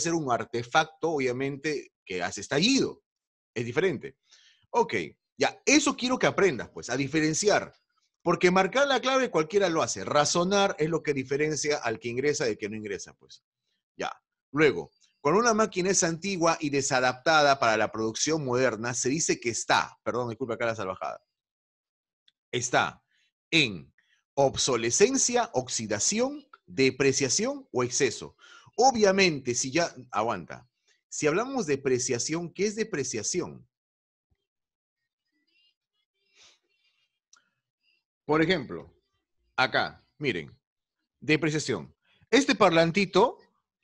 ser un artefacto, obviamente, que has estallido. Es diferente. Ok, ya, eso quiero que aprendas, pues, a diferenciar. Porque marcar la clave cualquiera lo hace. Razonar es lo que diferencia al que ingresa del que no ingresa, pues. Ya. Luego, con una máquina es antigua y desadaptada para la producción moderna, se dice que está, perdón, disculpa acá la salvajada, está en obsolescencia, oxidación, depreciación o exceso. Obviamente, si ya, aguanta, si hablamos de depreciación, ¿qué es depreciación? Por ejemplo, acá, miren, depreciación. Este parlantito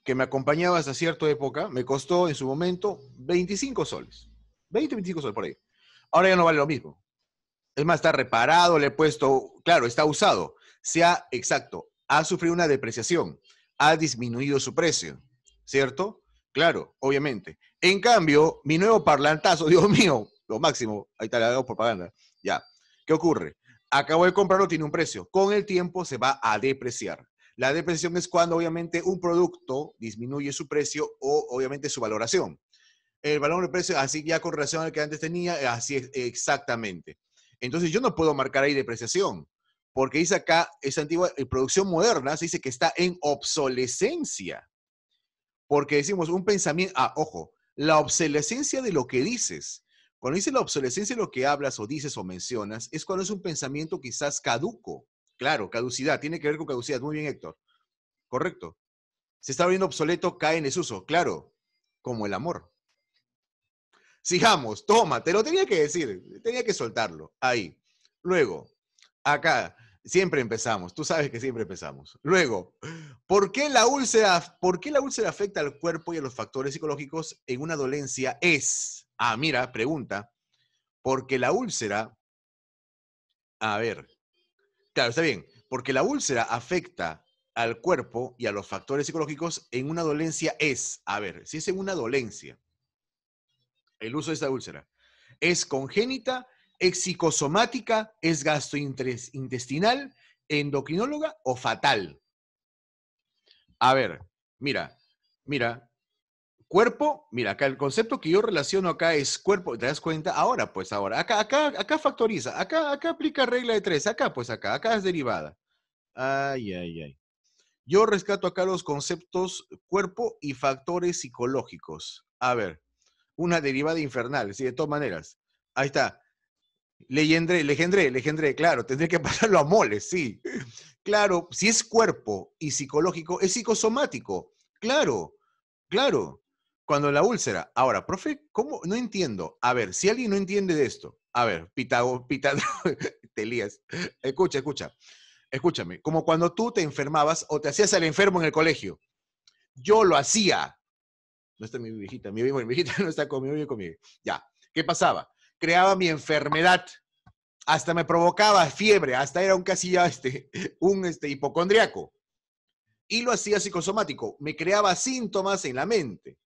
que me acompañaba hasta cierta época me costó en su momento 25 soles. 20, 25 soles por ahí. Ahora ya no vale lo mismo. Es más, está reparado, le he puesto, claro, está usado. Sea exacto, ha sufrido una depreciación ha disminuido su precio, ¿cierto? Claro, obviamente. En cambio, mi nuevo parlantazo, Dios mío, lo máximo, ahí está, la propaganda. Ya. ¿Qué ocurre? Acabo de comprarlo, tiene un precio. Con el tiempo se va a depreciar. La depreciación es cuando obviamente un producto disminuye su precio o obviamente su valoración. El valor de precio, así ya con relación al que antes tenía, así es exactamente. Entonces yo no puedo marcar ahí depreciación porque dice acá, esa antigua eh, producción moderna se dice que está en obsolescencia. Porque decimos un pensamiento, ah, ojo, la obsolescencia de lo que dices. Cuando dice la obsolescencia de lo que hablas o dices o mencionas, es cuando es un pensamiento quizás caduco. Claro, caducidad, tiene que ver con caducidad. Muy bien, Héctor. Correcto. Se está volviendo obsoleto, cae en desuso. Claro, como el amor. Sigamos, toma, te lo tenía que decir, tenía que soltarlo. Ahí. Luego, acá, Siempre empezamos, tú sabes que siempre empezamos. Luego, ¿por qué, la úlcera, la úlcera afecta al cuerpo y a los factores psicológicos en una dolencia? Es, ah, mira, pregunta, porque la úlcera, a ver, claro, está bien, porque la úlcera afecta al cuerpo y a los factores psicológicos en una dolencia es, a ver, si es en una dolencia, el uso de esta úlcera, ¿es congénita es psicosomática, es gastrointestinal, endocrinóloga o fatal. A ver, mira, mira, cuerpo, mira, acá el concepto que yo relaciono acá es cuerpo, ¿te das cuenta? Ahora, pues ahora, acá, acá, acá factoriza, acá, acá aplica regla de tres, acá, pues acá, acá es derivada. Ay, ay, ay. Yo rescato acá los conceptos cuerpo y factores psicológicos. A ver, una derivada infernal, ¿sí? De todas maneras. Ahí está. Legendre, legendre, legendre, claro, tendré que pasarlo a moles, sí. Claro, si es cuerpo y psicológico, es psicosomático. Claro, claro. Cuando la úlcera. Ahora, profe, ¿cómo? No entiendo. A ver, si alguien no entiende de esto, a ver, Pitago, Pitágoras, te lías. Escucha, escucha. Escúchame, como cuando tú te enfermabas o te hacías al enfermo en el colegio. Yo lo hacía. No está mi viejita, mi, viejita no está conmigo, conmigo. Ya, ¿qué pasaba? creaba mi enfermedad. Hasta me provocaba fiebre, hasta era un casi este, un este, hipocondriaco. Y lo hacía psicosomático, me creaba síntomas en la mente.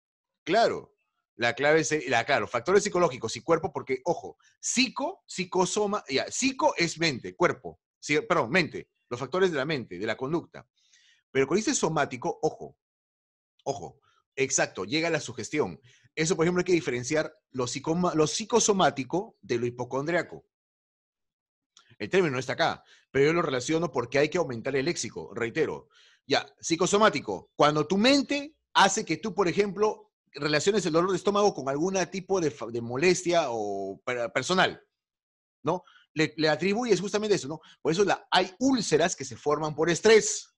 Claro, la clave es, la, claro, factores psicológicos y cuerpo, porque, ojo, psico, psicosoma, ya, psico es mente, cuerpo, perdón, mente, los factores de la mente, de la conducta. Pero con dice somático, ojo, ojo, exacto, llega la sugestión. Eso, por ejemplo, hay que diferenciar lo, psicosomático de lo hipocondriaco. El término no está acá, pero yo lo relaciono porque hay que aumentar el léxico, reitero. Ya, psicosomático, cuando tu mente hace que tú, por ejemplo, relaciones el dolor de estómago con algún tipo de, molestia o personal, ¿no? Le, atribuyes justamente eso, ¿no? Por eso hay úlceras que se forman por estrés.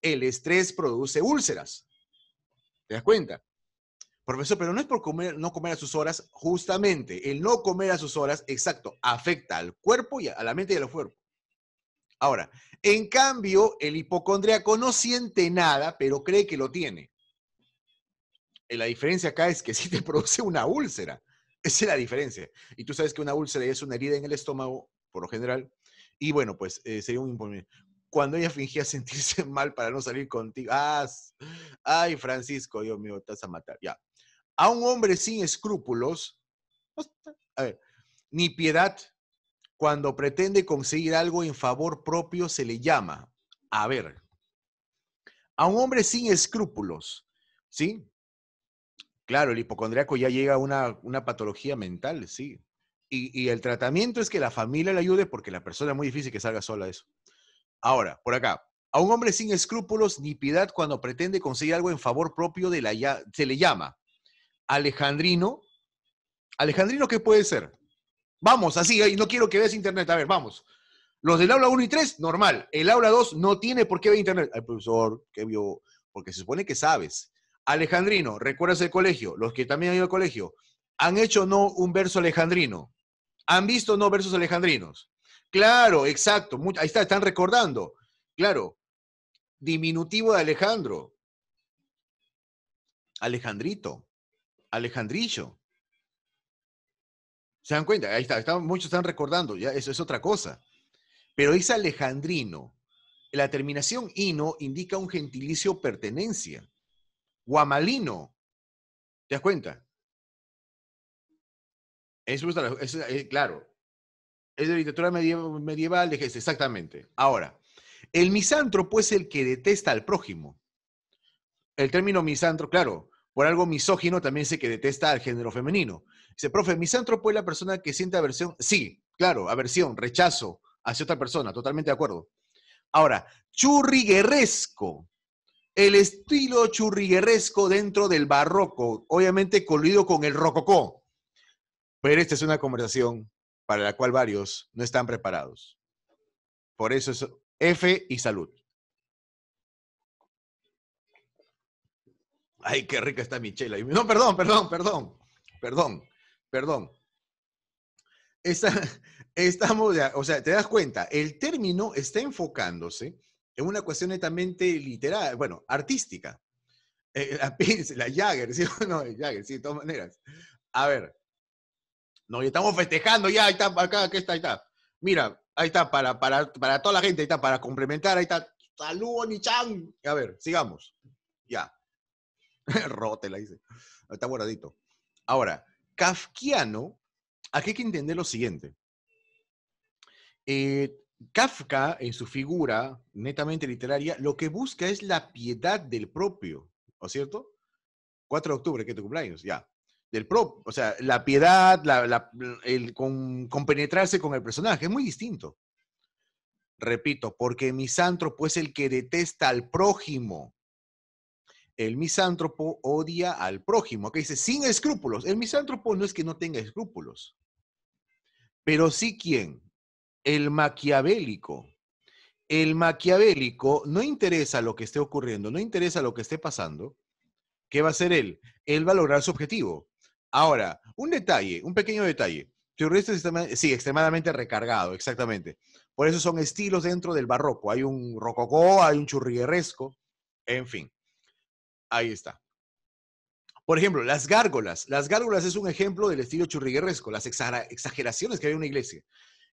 El estrés produce úlceras. ¿Te das cuenta? Profesor, pero no es por comer, no comer a sus horas, justamente el no comer a sus horas, exacto, afecta al cuerpo y a la mente y al cuerpo. Ahora, en cambio, el hipocondriaco no siente nada, pero cree que lo tiene. Eh, la diferencia acá es que sí te produce una úlcera. Esa es la diferencia. Y tú sabes que una úlcera es una herida en el estómago, por lo general. Y bueno, pues eh, sería un imponente. Cuando ella fingía sentirse mal para no salir contigo. ¡Ay, Francisco! Dios mío, estás a matar. Ya a un hombre sin escrúpulos, pues, ni piedad, cuando pretende conseguir algo en favor propio, se le llama, a ver, a un hombre sin escrúpulos, ¿sí? Claro, el hipocondriaco ya llega a una, una patología mental, sí. Y, el tratamiento es que la familia le ayude porque la persona es muy difícil que salga sola de eso. Ahora, por acá, a un hombre sin escrúpulos ni piedad cuando pretende conseguir algo en favor propio de la se le llama, alejandrino. ¿Alejandrino qué puede ser? Vamos, así, no quiero que veas internet. A ver, vamos. Los del aula 1 y 3, normal. El aula 2 no tiene por qué ver internet. El profesor, que vio, porque se supone que sabes. Alejandrino, ¿recuerdas el colegio? Los que también han ido al colegio, ¿han hecho no un verso alejandrino? ¿Han visto no versos alejandrinos? Claro, exacto. Ahí está, están recordando. Claro. Diminutivo de Alejandro. Alejandrito. Alejandrillo. ¿Se dan cuenta? Ahí está, muchos están recordando, ya eso es otra cosa. Pero es alejandrino. La terminación ino indica un gentilicio pertenencia. Guamalino. ¿Te das cuenta? es, eh, claro. Es de literatura medieval, medieval exactamente. Ahora, el misántropo es el que detesta al prójimo. El término misantro, claro, por algo misógino también dice que detesta al género femenino. Dice, profe, misántropo es la persona que siente aversión. Sí, claro, aversión, rechazo hacia otra persona, totalmente de acuerdo. Ahora, churrigueresco, El estilo churrigueresco dentro del barroco, obviamente coluido con el rococó. Pero esta es una conversación para la cual varios no están preparados. Por eso es F y salud. ay, qué rica está mi chela. no, perdón, perdón, perdón, perdón, perdón. Esta, estamos, o sea, te das cuenta, el término está enfocándose en una cuestión netamente literal, bueno, artística. Eh, la Jagger, ¿sí o no? Jagger, sí, de todas maneras. A ver, ¡Nos estamos festejando ya, ahí está, acá, aquí está, ahí está. Mira, ahí está, para, para, para toda la gente, ahí está, para complementar, ahí está. Saludos, Nichan. A ver, sigamos. Ya. Rote, la dice. Está guardadito. Ahora, kafkiano, aquí hay que entender lo siguiente. Eh, Kafka, en su figura netamente literaria, lo que busca es la piedad del propio, ¿o cierto? 4 de octubre, que es tu cumpleaños, ya. Del propio, o sea, la piedad, el con, penetrarse con el personaje, es muy distinto. Repito, porque misántropo es el que detesta al prójimo, el misántropo odia al prójimo. que dice, sin escrúpulos. El misántropo no es que no tenga escrúpulos, pero sí quién? El maquiavélico. El maquiavélico no interesa lo que esté ocurriendo, no interesa lo que esté pasando. ¿Qué va a hacer él? Él va a lograr su objetivo. Ahora, un detalle, un pequeño detalle. sí, extremadamente recargado, exactamente. Por eso son estilos dentro del barroco. Hay un rococó, hay un churrigueresco, en fin. Ahí está. Por ejemplo, las gárgolas. Las gárgolas es un ejemplo del estilo churriguerresco, las exageraciones que hay en una iglesia,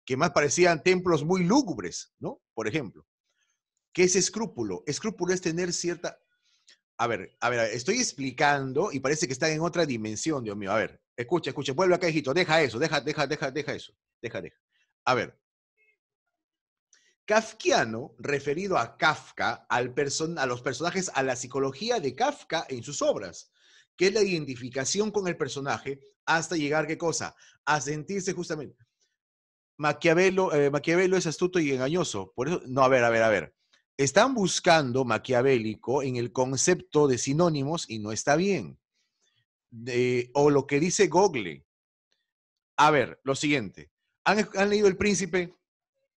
que más parecían templos muy lúgubres, ¿no? Por ejemplo. ¿Qué es escrúpulo? Escrúpulo es tener cierta... A ver, a ver, estoy explicando y parece que está en otra dimensión, Dios mío. A ver, escucha, escucha, vuelve acá, hijito, deja eso, deja, deja, deja, deja eso, deja, deja. A ver, Kafkiano, referido a Kafka, a los personajes, a la psicología de Kafka en sus obras, que es la identificación con el personaje hasta llegar, ¿qué cosa? A sentirse justamente. Maquiavelo, eh, Maquiavelo es astuto y engañoso. Por eso, no, a ver, a ver, a ver. Están buscando maquiavélico en el concepto de sinónimos y no está bien. o lo que dice Google. A ver, lo siguiente. ¿Han leído El Príncipe?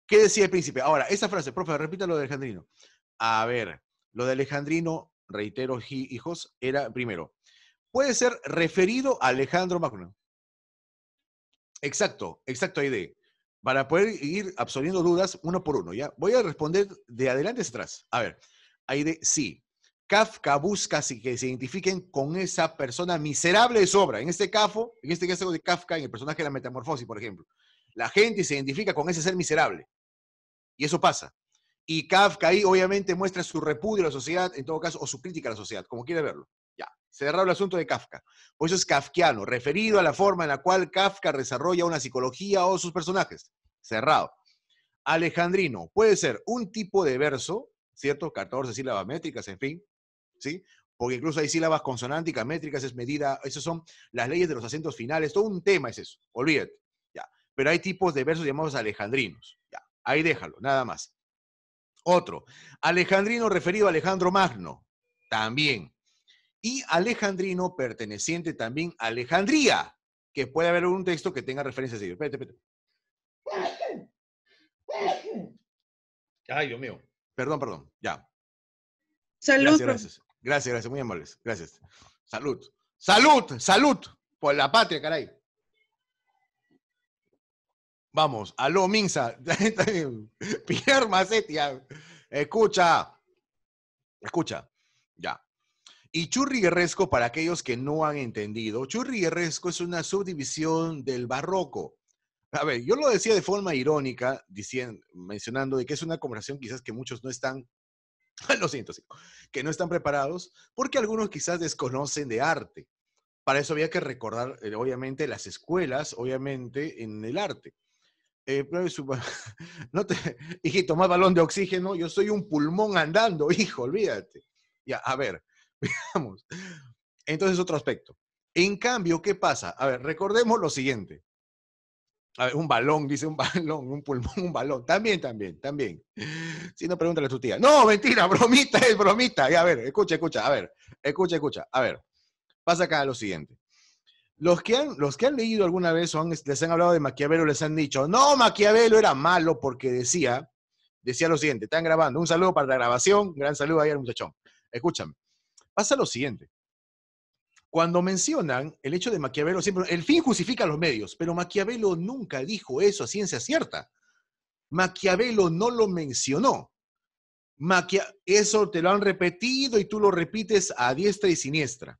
¿Qué decía el príncipe? Ahora, esa frase, profe, repita lo de Alejandrino. A ver, lo de Alejandrino, reitero, hijos, era primero, puede ser referido a Alejandro Magno. Exacto, exacto, Aide. Para poder ir absorbiendo dudas uno por uno, ¿ya? Voy a responder de adelante hacia atrás. A ver, Aide, sí. Kafka busca que se identifiquen con esa persona miserable de sobra. En este caso, en este caso de Kafka, en el personaje de la metamorfosis, por ejemplo. La gente se identifica con ese ser miserable. Y eso pasa. Y Kafka ahí obviamente muestra su repudio a la sociedad, en todo caso, o su crítica a la sociedad, como quiere verlo. Ya, cerrado el asunto de Kafka. pues eso es kafkiano, referido a la forma en la cual Kafka desarrolla una psicología o sus personajes. Cerrado. Alejandrino, puede ser un tipo de verso, ¿cierto? 14 sílabas métricas, en fin, ¿sí? Porque incluso hay sílabas consonánticas, métricas, es medida, esas son las leyes de los acentos finales, todo un tema es eso, olvídate. Ya. Pero hay tipos de versos llamados alejandrinos. Ahí déjalo, nada más. Otro, alejandrino referido a Alejandro Magno, también. Y alejandrino perteneciente también a Alejandría, que puede haber un texto que tenga referencia a ello. Espérate, espérate. Ay, Dios mío. Perdón, perdón, ya. Salud. Gracias, gracias. Gracias, gracias, muy amables. Gracias. Salud. Salud, salud. Por la patria, caray. Vamos, aló Minza. Pierre Macetia. Ah, escucha. Escucha. Ya. Y Churri Guerresco, para aquellos que no han entendido, Churri Guerresco es una subdivisión del barroco. A ver, yo lo decía de forma irónica, diciendo, mencionando de que es una conversación quizás que muchos no están, lo siento, que no están preparados, porque algunos quizás desconocen de arte. Para eso había que recordar, eh, obviamente, las escuelas, obviamente, en el arte. Eh, no te, hijito, más balón de oxígeno, yo soy un pulmón andando, hijo, olvídate. Ya, a ver, veamos. Entonces, otro aspecto. En cambio, ¿qué pasa? A ver, recordemos lo siguiente. A ver, un balón, dice un balón, un pulmón, un balón. También, también, también. Si no, pregúntale a tu tía. No, mentira, bromita es bromita. Ya, a ver, escucha, escucha, a ver, escucha, escucha. A ver, pasa acá lo siguiente. Los que, han, los que han leído alguna vez o les han hablado de Maquiavelo, les han dicho, no, Maquiavelo era malo porque decía, decía lo siguiente, están grabando, un saludo para la grabación, gran saludo ahí al muchachón. Escúchame, pasa lo siguiente. Cuando mencionan el hecho de Maquiavelo, siempre, el fin justifica los medios, pero Maquiavelo nunca dijo eso a ciencia cierta. Maquiavelo no lo mencionó. Maquia eso te lo han repetido y tú lo repites a diestra y siniestra.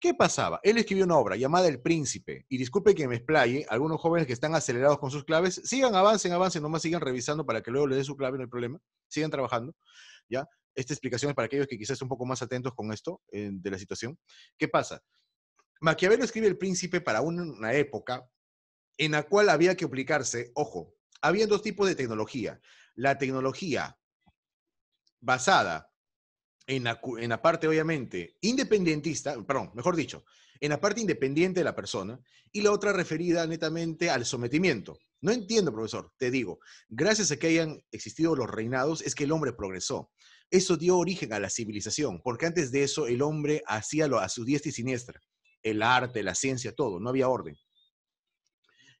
¿Qué pasaba? Él escribió una obra llamada El Príncipe, y disculpe que me explaye, algunos jóvenes que están acelerados con sus claves, sigan, avancen, avancen, nomás sigan revisando para que luego le dé su clave, no hay problema, sigan trabajando, ¿ya? Esta explicación es para aquellos que quizás son un poco más atentos con esto eh, de la situación. ¿Qué pasa? Maquiavelo escribe El Príncipe para una época en la cual había que aplicarse, ojo, había dos tipos de tecnología. La tecnología basada en la, parte, obviamente, independentista, perdón, mejor dicho, en la parte independiente de la persona y la otra referida netamente al sometimiento. No entiendo, profesor, te digo, gracias a que hayan existido los reinados es que el hombre progresó. Eso dio origen a la civilización, porque antes de eso el hombre hacía lo a su diestra y siniestra, el arte, la ciencia, todo, no había orden.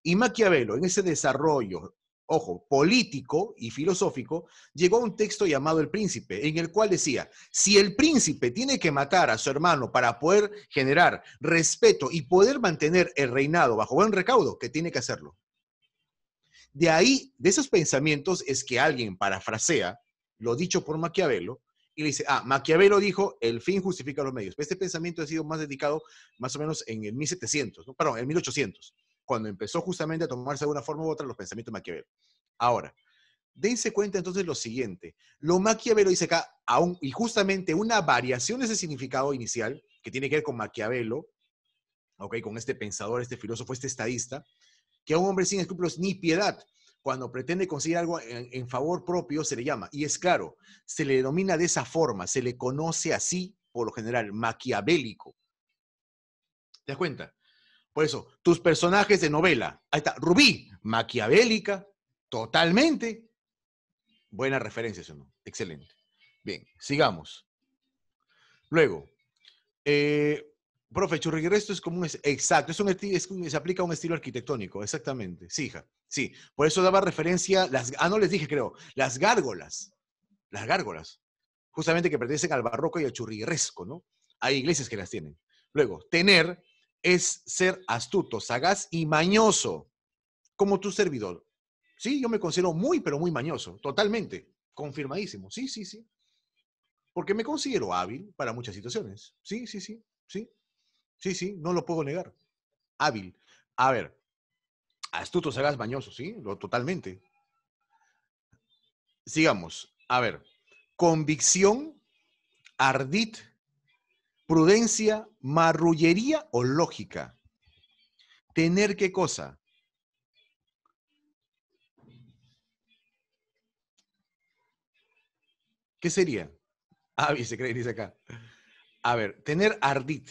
Y Maquiavelo, en ese desarrollo ojo, político y filosófico, llegó a un texto llamado El Príncipe, en el cual decía, si el príncipe tiene que matar a su hermano para poder generar respeto y poder mantener el reinado bajo buen recaudo, que tiene que hacerlo. De ahí, de esos pensamientos, es que alguien parafrasea lo dicho por Maquiavelo y le dice, ah, Maquiavelo dijo, el fin justifica los medios. Este pensamiento ha sido más dedicado más o menos en el 1700, perdón, en 1800 cuando empezó justamente a tomarse de una forma u otra los pensamientos de Maquiavelo. Ahora, dense cuenta entonces lo siguiente. Lo Maquiavelo dice acá, aún, y justamente una variación de ese significado inicial, que tiene que ver con Maquiavelo, okay, con este pensador, este filósofo, este estadista, que a un hombre sin escrúpulos ni piedad, cuando pretende conseguir algo en, en, favor propio, se le llama. Y es claro, se le denomina de esa forma, se le conoce así, por lo general, maquiavélico. ¿Te das cuenta? Por eso, tus personajes de novela. Ahí está, Rubí, maquiavélica, totalmente. Buena referencia, no. Excelente. Bien, sigamos. Luego, eh, profe, churrigueresco es como un... Exacto, es un, es se aplica a un estilo arquitectónico, exactamente. Sí, hija, sí. Por eso daba referencia, las, ah, no les dije, creo, las gárgolas. Las gárgolas. Justamente que pertenecen al barroco y al churrigueresco, ¿no? Hay iglesias que las tienen. Luego, tener es ser astuto, sagaz y mañoso, como tu servidor. Sí, yo me considero muy, pero muy mañoso, totalmente, confirmadísimo. Sí, sí, sí. Porque me considero hábil para muchas situaciones. Sí, sí, sí, sí. Sí, sí, no lo puedo negar. Hábil. A ver, astuto, sagaz, mañoso, sí, lo, totalmente. Sigamos. A ver, convicción, ardid, prudencia, marrullería o lógica. ¿Tener qué cosa? ¿Qué sería? Hábil ah, se cree, dice acá. A ver, tener ardit.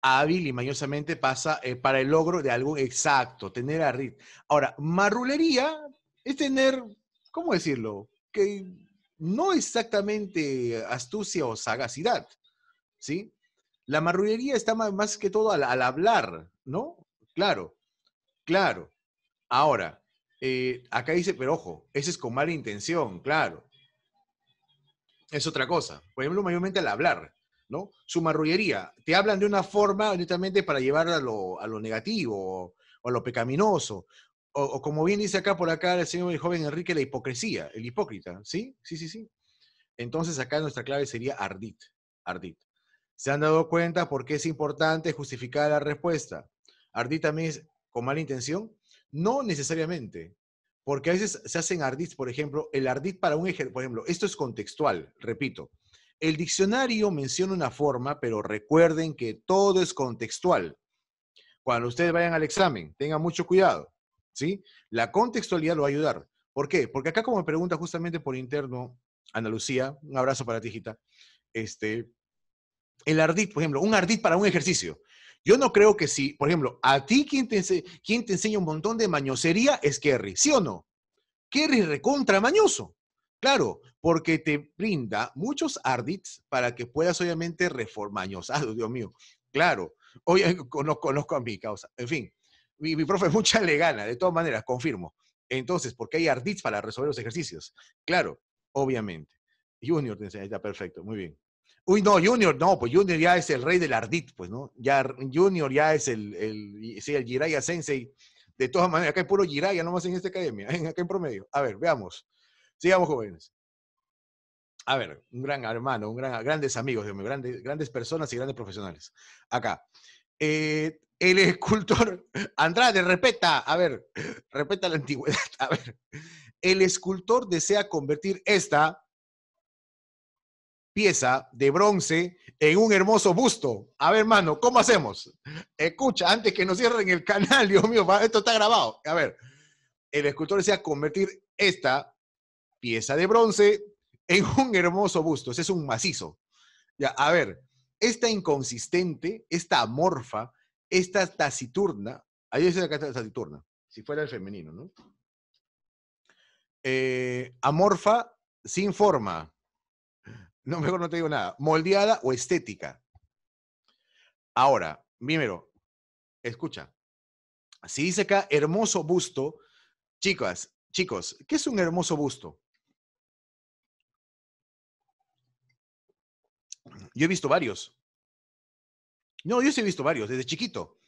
Hábil y mañosamente pasa eh, para el logro de algo exacto, tener ardit. Ahora, marrullería es tener, ¿cómo decirlo? Que no exactamente astucia o sagacidad, ¿sí? La marrullería está más, que todo al, hablar, ¿no? Claro, claro. Ahora, eh, acá dice, pero ojo, ese es con mala intención, claro. Es otra cosa. Por ejemplo, mayormente al hablar, ¿no? Su marrullería. Te hablan de una forma honestamente para llevar a lo, negativo o a lo pecaminoso. O, como bien dice acá por acá el señor joven Enrique, la hipocresía, el hipócrita, ¿sí? Sí, sí, sí. Entonces acá nuestra clave sería ardit, ardit. ¿Se han dado cuenta por qué es importante justificar la respuesta? ¿Ardit también es con mala intención? No necesariamente, porque a veces se hacen ardits, por ejemplo, el ardit para un ejemplo, por ejemplo, esto es contextual, repito. El diccionario menciona una forma, pero recuerden que todo es contextual. Cuando ustedes vayan al examen, tengan mucho cuidado, ¿sí? La contextualidad lo va a ayudar. ¿Por qué? Porque acá como me pregunta justamente por interno, Ana Lucía, un abrazo para ti, hijita, este, el Ardit, por ejemplo, un Ardit para un ejercicio. Yo no creo que si, por ejemplo, a ti quien te, enseña un montón de mañosería es Kerry, ¿sí o no? Kerry recontra mañoso. Claro, porque te brinda muchos ardits para que puedas obviamente reformañosado, Dios mío. Claro, hoy conozco, conozco a mi causa. En fin, mi, profe profe mucha le gana, de todas maneras, confirmo. Entonces, porque hay ardits para resolver los ejercicios. Claro, obviamente. Junior te enseña, está perfecto, muy bien. Uy, no, Junior, no, pues Junior ya es el rey del Ardit, pues, ¿no? Ya Junior ya es el, el, sí, Sensei. De todas maneras, acá hay puro no nomás en esta academia, acá en promedio. A ver, veamos. Sigamos, jóvenes. A ver, un gran hermano, un gran, grandes amigos, de grandes, grandes personas y grandes profesionales. Acá. Eh, el escultor Andrade, respeta, a ver, respeta la antigüedad. A ver, el escultor desea convertir esta pieza de bronce en un hermoso busto. A ver, hermano, ¿cómo hacemos? Escucha, antes que nos cierren el canal, Dios mío, esto está grabado. A ver, el escultor decía, convertir esta pieza de bronce en un hermoso busto. Ese es un macizo. Ya, a ver, esta inconsistente, esta amorfa, esta taciturna, ahí dice la taciturna, si fuera el femenino, ¿no? Eh, amorfa sin forma, no, mejor no te digo nada. Moldeada o estética. Ahora, primero, escucha. Si dice acá hermoso busto, chicas, chicos, ¿qué es un hermoso busto? Yo he visto varios. No, yo sí he visto varios, desde chiquito.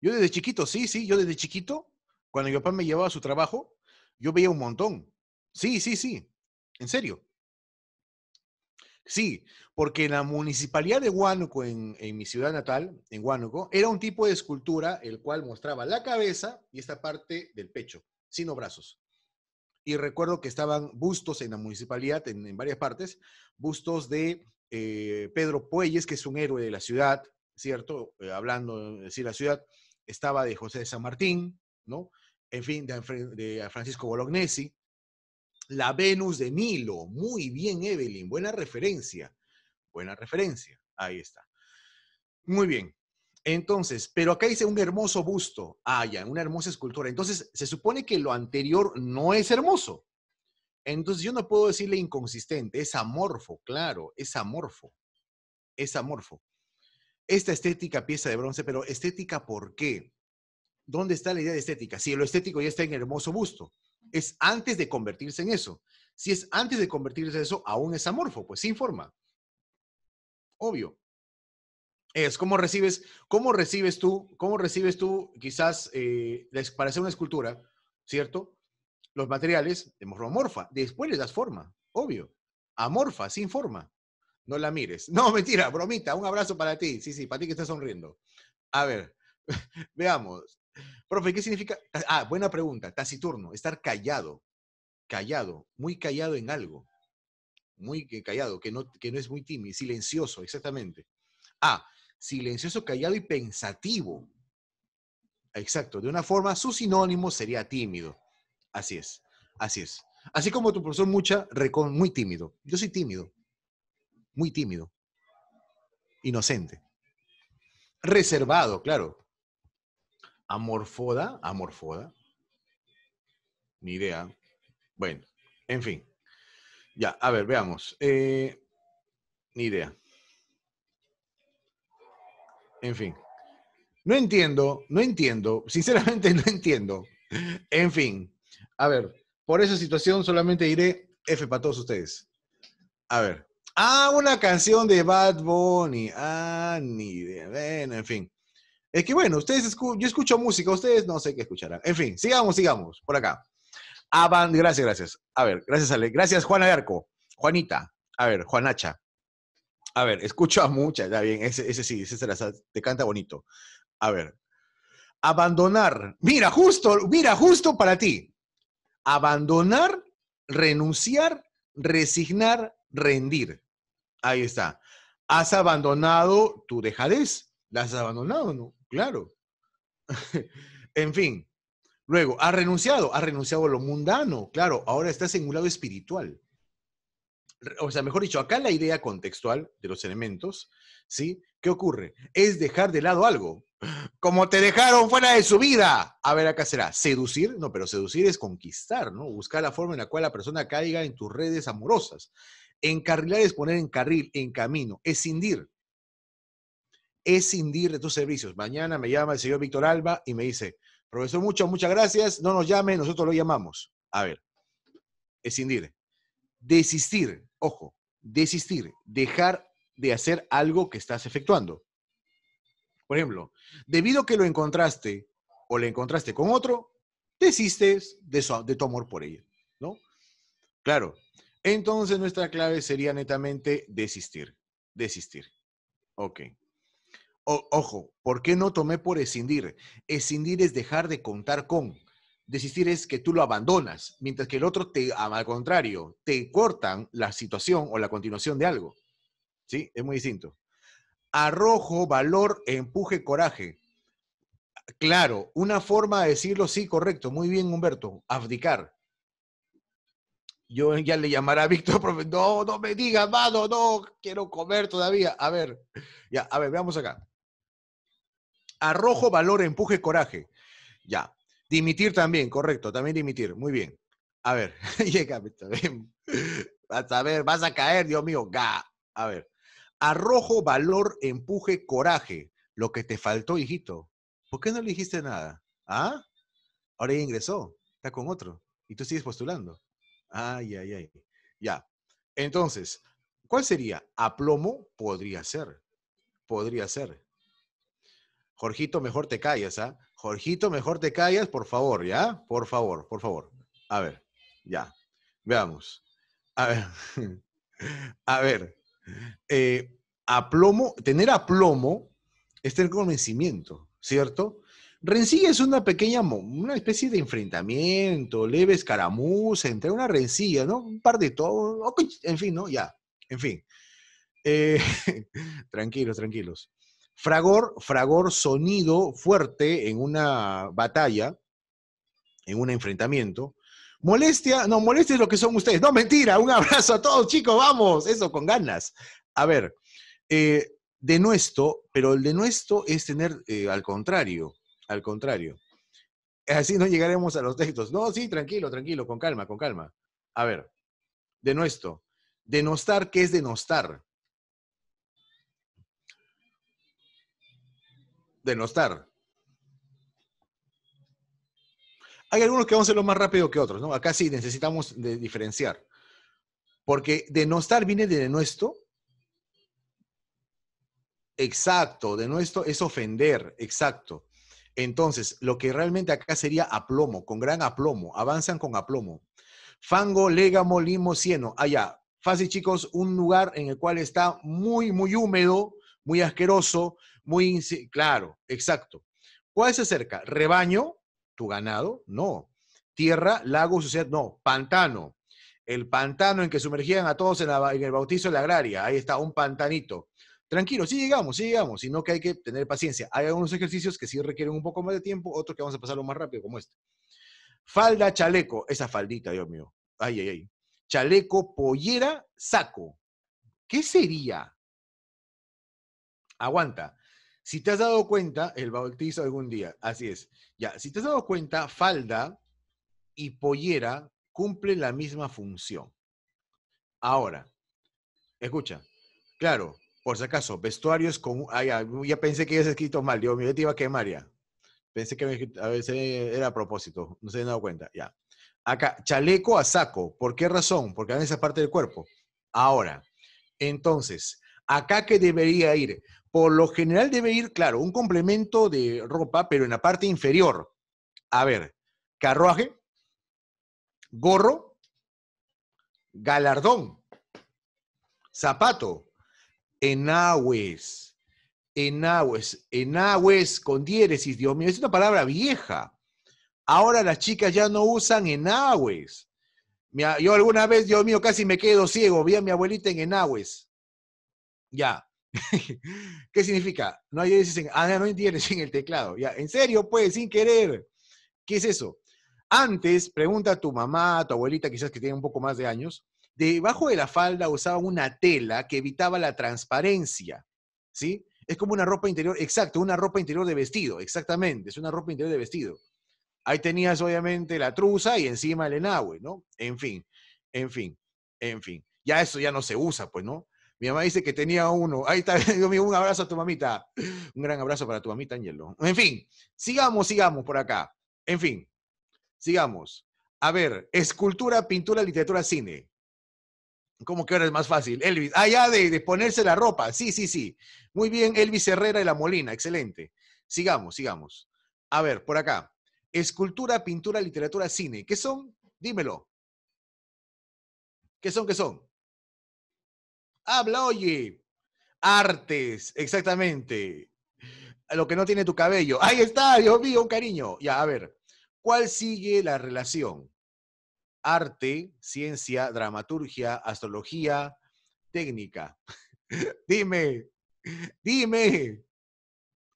Yo desde chiquito, sí, sí, yo desde chiquito, cuando mi papá me llevaba a su trabajo, yo veía un montón. Sí, sí, sí, en serio. Sí, porque en la municipalidad de Huánuco, en, mi ciudad natal, en Huánuco, era un tipo de escultura el cual mostraba la cabeza y esta parte del pecho, sino brazos. Y recuerdo que estaban bustos en la municipalidad, en, varias partes, bustos de eh, Pedro Puelles, que es un héroe de la ciudad, ¿cierto? Eh, hablando, decir, la ciudad estaba de José de San Martín, ¿no? En fin, de Francisco Bolognesi, la Venus de Milo, Muy bien, Evelyn. Buena referencia. Buena referencia. Ahí está. Muy bien. Entonces, pero acá dice un hermoso busto. Ah, ya, una hermosa escultura. Entonces, se supone que lo anterior no es hermoso. Entonces, yo no puedo decirle inconsistente. Es amorfo, claro. Es amorfo. Es amorfo. Esta estética pieza de bronce, pero estética, ¿por qué? ¿Dónde está la idea de estética? Si lo estético ya está en hermoso busto. Es antes de convertirse en eso. Si es antes de convertirse en eso, aún es amorfo, pues sin forma. Obvio. Es cómo recibes, cómo recibes tú, cómo recibes tú quizás eh, para hacer una escultura, ¿cierto? Los materiales de morro amorfa. Después le das forma, obvio. Amorfa, sin forma. No la mires. No, mentira, bromita. Un abrazo para ti. Sí, sí, para ti que estás sonriendo. A ver, veamos. Profe, ¿qué significa? Ah, buena pregunta. Taciturno, estar callado. Callado, muy callado en algo. Muy callado, que no, que no es muy tímido, silencioso, exactamente. Ah, silencioso, callado y pensativo. Exacto, de una forma, su sinónimo sería tímido. Así es, así es. Así como tu profesor Mucha, recon, muy tímido. Yo soy tímido, muy tímido, inocente. Reservado, claro, amorfoda, amorfoda, ni idea. Bueno, en fin. Ya, a ver, veamos. Eh, ni idea. En fin. No entiendo, no entiendo, sinceramente no entiendo. En fin, a ver, por esa situación solamente diré F para todos ustedes. A ver. Ah, una canción de Bad Bunny. Ah, ni idea. Bueno, en fin. Es que bueno, ustedes yo escucho música, ustedes no sé qué escucharán. En fin, sigamos, sigamos, por acá. gracias, gracias. A ver, gracias Ale. Gracias Juana Garco, Juanita. A ver, Juanacha. A ver, escucho a muchas, está bien, ese, sí, ese te canta bonito. A ver. Abandonar. Mira, justo, mira, justo para ti. Abandonar, renunciar, resignar, rendir. Ahí está. Has abandonado tu dejadez. ¿La has abandonado no? Claro. en fin. Luego, ha renunciado, ha renunciado a lo mundano, claro, ahora estás en un lado espiritual. O sea, mejor dicho, acá la idea contextual de los elementos, ¿sí? ¿Qué ocurre? Es dejar de lado algo. Como te dejaron fuera de su vida. A ver, acá será seducir. No, pero seducir es conquistar, ¿no? Buscar la forma en la cual la persona caiga en tus redes amorosas. Encarrilar es poner en carril, en camino, escindir escindir de tus servicios. Mañana me llama el señor Víctor Alba y me dice, profesor Mucho, muchas gracias, no nos llame, nosotros lo llamamos. A ver, escindir, desistir, ojo, desistir, dejar de hacer algo que estás efectuando. Por ejemplo, debido a que lo encontraste o le encontraste con otro, desistes de, de tu amor por ella, ¿no? Claro. Entonces nuestra clave sería netamente desistir, desistir. Ok ojo, ¿por qué no tomé por escindir? Escindir es dejar de contar con. Desistir es que tú lo abandonas, mientras que el otro te, al contrario, te cortan la situación o la continuación de algo. ¿Sí? Es muy distinto. Arrojo, valor, empuje, coraje. Claro, una forma de decirlo, sí, correcto. Muy bien, Humberto. Abdicar. Yo ya le llamará a Víctor, No, no me digas, mano, no, quiero comer todavía. A ver, ya, a ver, veamos acá. Arrojo, valor, empuje, coraje. Ya. Dimitir también, correcto, también dimitir. Muy bien. A ver, llega Vas a ver, vas a caer, Dios mío. Ga. A ver. Arrojo, valor, empuje, coraje. Lo que te faltó, hijito. ¿Por qué no le dijiste nada? ¿Ah? Ahora ya ingresó, está con otro. Y tú sigues postulando. Ay, ay, ay. Ya. Entonces, ¿cuál sería? Aplomo podría ser. Podría ser. Jorgito, mejor te callas, ¿ah? Jorgito, mejor te callas, por favor, ¿ya? Por favor, por favor. A ver, ya. Veamos. A ver. a ver. tener eh, aplomo, tener aplomo es tener convencimiento, ¿cierto? Rencilla es una pequeña, una especie de enfrentamiento, leve escaramuza entre una rencilla, ¿no? Un par de todo, en fin, ¿no? Ya, en fin. Eh, tranquilos, tranquilos. Fragor, fragor sonido fuerte en una batalla, en un enfrentamiento. Molestia, no, molestia es lo que son ustedes. No, mentira, un abrazo a todos, chicos, vamos, eso, con ganas. A ver, eh, de nuestro, pero el de nuestro es tener eh, al contrario, al contrario. Así no llegaremos a los textos. No, sí, tranquilo, tranquilo, con calma, con calma. A ver, de nuestro. Denostar, ¿qué es denostar? Denostar. Hay algunos que vamos a hacerlo más rápido que otros, ¿no? Acá sí necesitamos de diferenciar. Porque de viene de denuesto. Exacto, de es ofender, exacto. Entonces, lo que realmente acá sería aplomo, con gran aplomo, avanzan con aplomo. Fango, légamo, limo, cieno, allá. Ah, Fácil, chicos, un lugar en el cual está muy, muy húmedo, muy asqueroso, muy, claro, exacto. ¿Cuál se acerca? ¿Rebaño? ¿Tu ganado? No. ¿Tierra? ¿Lago? ¿Sociedad? No. ¿Pantano? El pantano en que sumergían a todos en, en el bautizo de la agraria. Ahí está, un pantanito. Tranquilo, sí llegamos, sí llegamos, sino que hay que tener paciencia. Hay algunos ejercicios que sí requieren un poco más de tiempo, otros que vamos a pasarlo más rápido, como este. Falda, chaleco, esa faldita, Dios mío. Ay, ay, ay. Chaleco, pollera, saco. ¿Qué sería? Aguanta. Si te has dado cuenta, el bautizo algún día, así es. Ya, si te has dado cuenta, falda y pollera cumplen la misma función. Ahora, escucha, claro, por si acaso, vestuarios con... ya, pensé que habías escrito mal, digo, mi te iba a quemar ya. Pensé que a veces era a propósito, no se han dado cuenta, ya. Acá, chaleco a saco, ¿por qué razón? Porque en esa parte del cuerpo. Ahora, entonces, acá que debería ir lo general debe ir, claro, un complemento de ropa, pero en la parte inferior. A ver, carruaje, gorro, galardón, zapato, enahues, enahues, enahues con diéresis, Dios mío, es una palabra vieja. Ahora las chicas ya no usan enahues. Yo alguna vez, Dios mío, casi me quedo ciego, vi a mi abuelita en enahues. Ya. ¿Qué significa? No hay dicen, ah, no entiendes en el teclado. Ya, en serio, pues, sin querer. ¿Qué es eso? Antes, pregunta a tu mamá, a tu abuelita, quizás que tiene un poco más de años, debajo de la falda usaba una tela que evitaba la transparencia, ¿sí? Es como una ropa interior, exacto, una ropa interior de vestido, exactamente, es una ropa interior de vestido. Ahí tenías obviamente la trusa y encima el enagüe, ¿no? En fin, en fin, en fin. Ya eso ya no se usa, pues, ¿no? Mi mamá dice que tenía uno. Ahí está, un abrazo a tu mamita. Un gran abrazo para tu mamita, Angelo. En fin, sigamos, sigamos por acá. En fin, sigamos. A ver, escultura, pintura, literatura, cine. ¿Cómo que ahora es más fácil? Elvis. Ah, de, de ponerse la ropa. Sí, sí, sí. Muy bien, Elvis Herrera y La Molina. Excelente. Sigamos, sigamos. A ver, por acá. Escultura, pintura, literatura, cine. ¿Qué son? Dímelo. ¿Qué son? ¿Qué son? Habla, oye. Artes, exactamente. Lo que no tiene tu cabello. Ahí está, Dios mío, un cariño. Ya, a ver. ¿Cuál sigue la relación? Arte, ciencia, dramaturgia, astrología, técnica. dime, dime.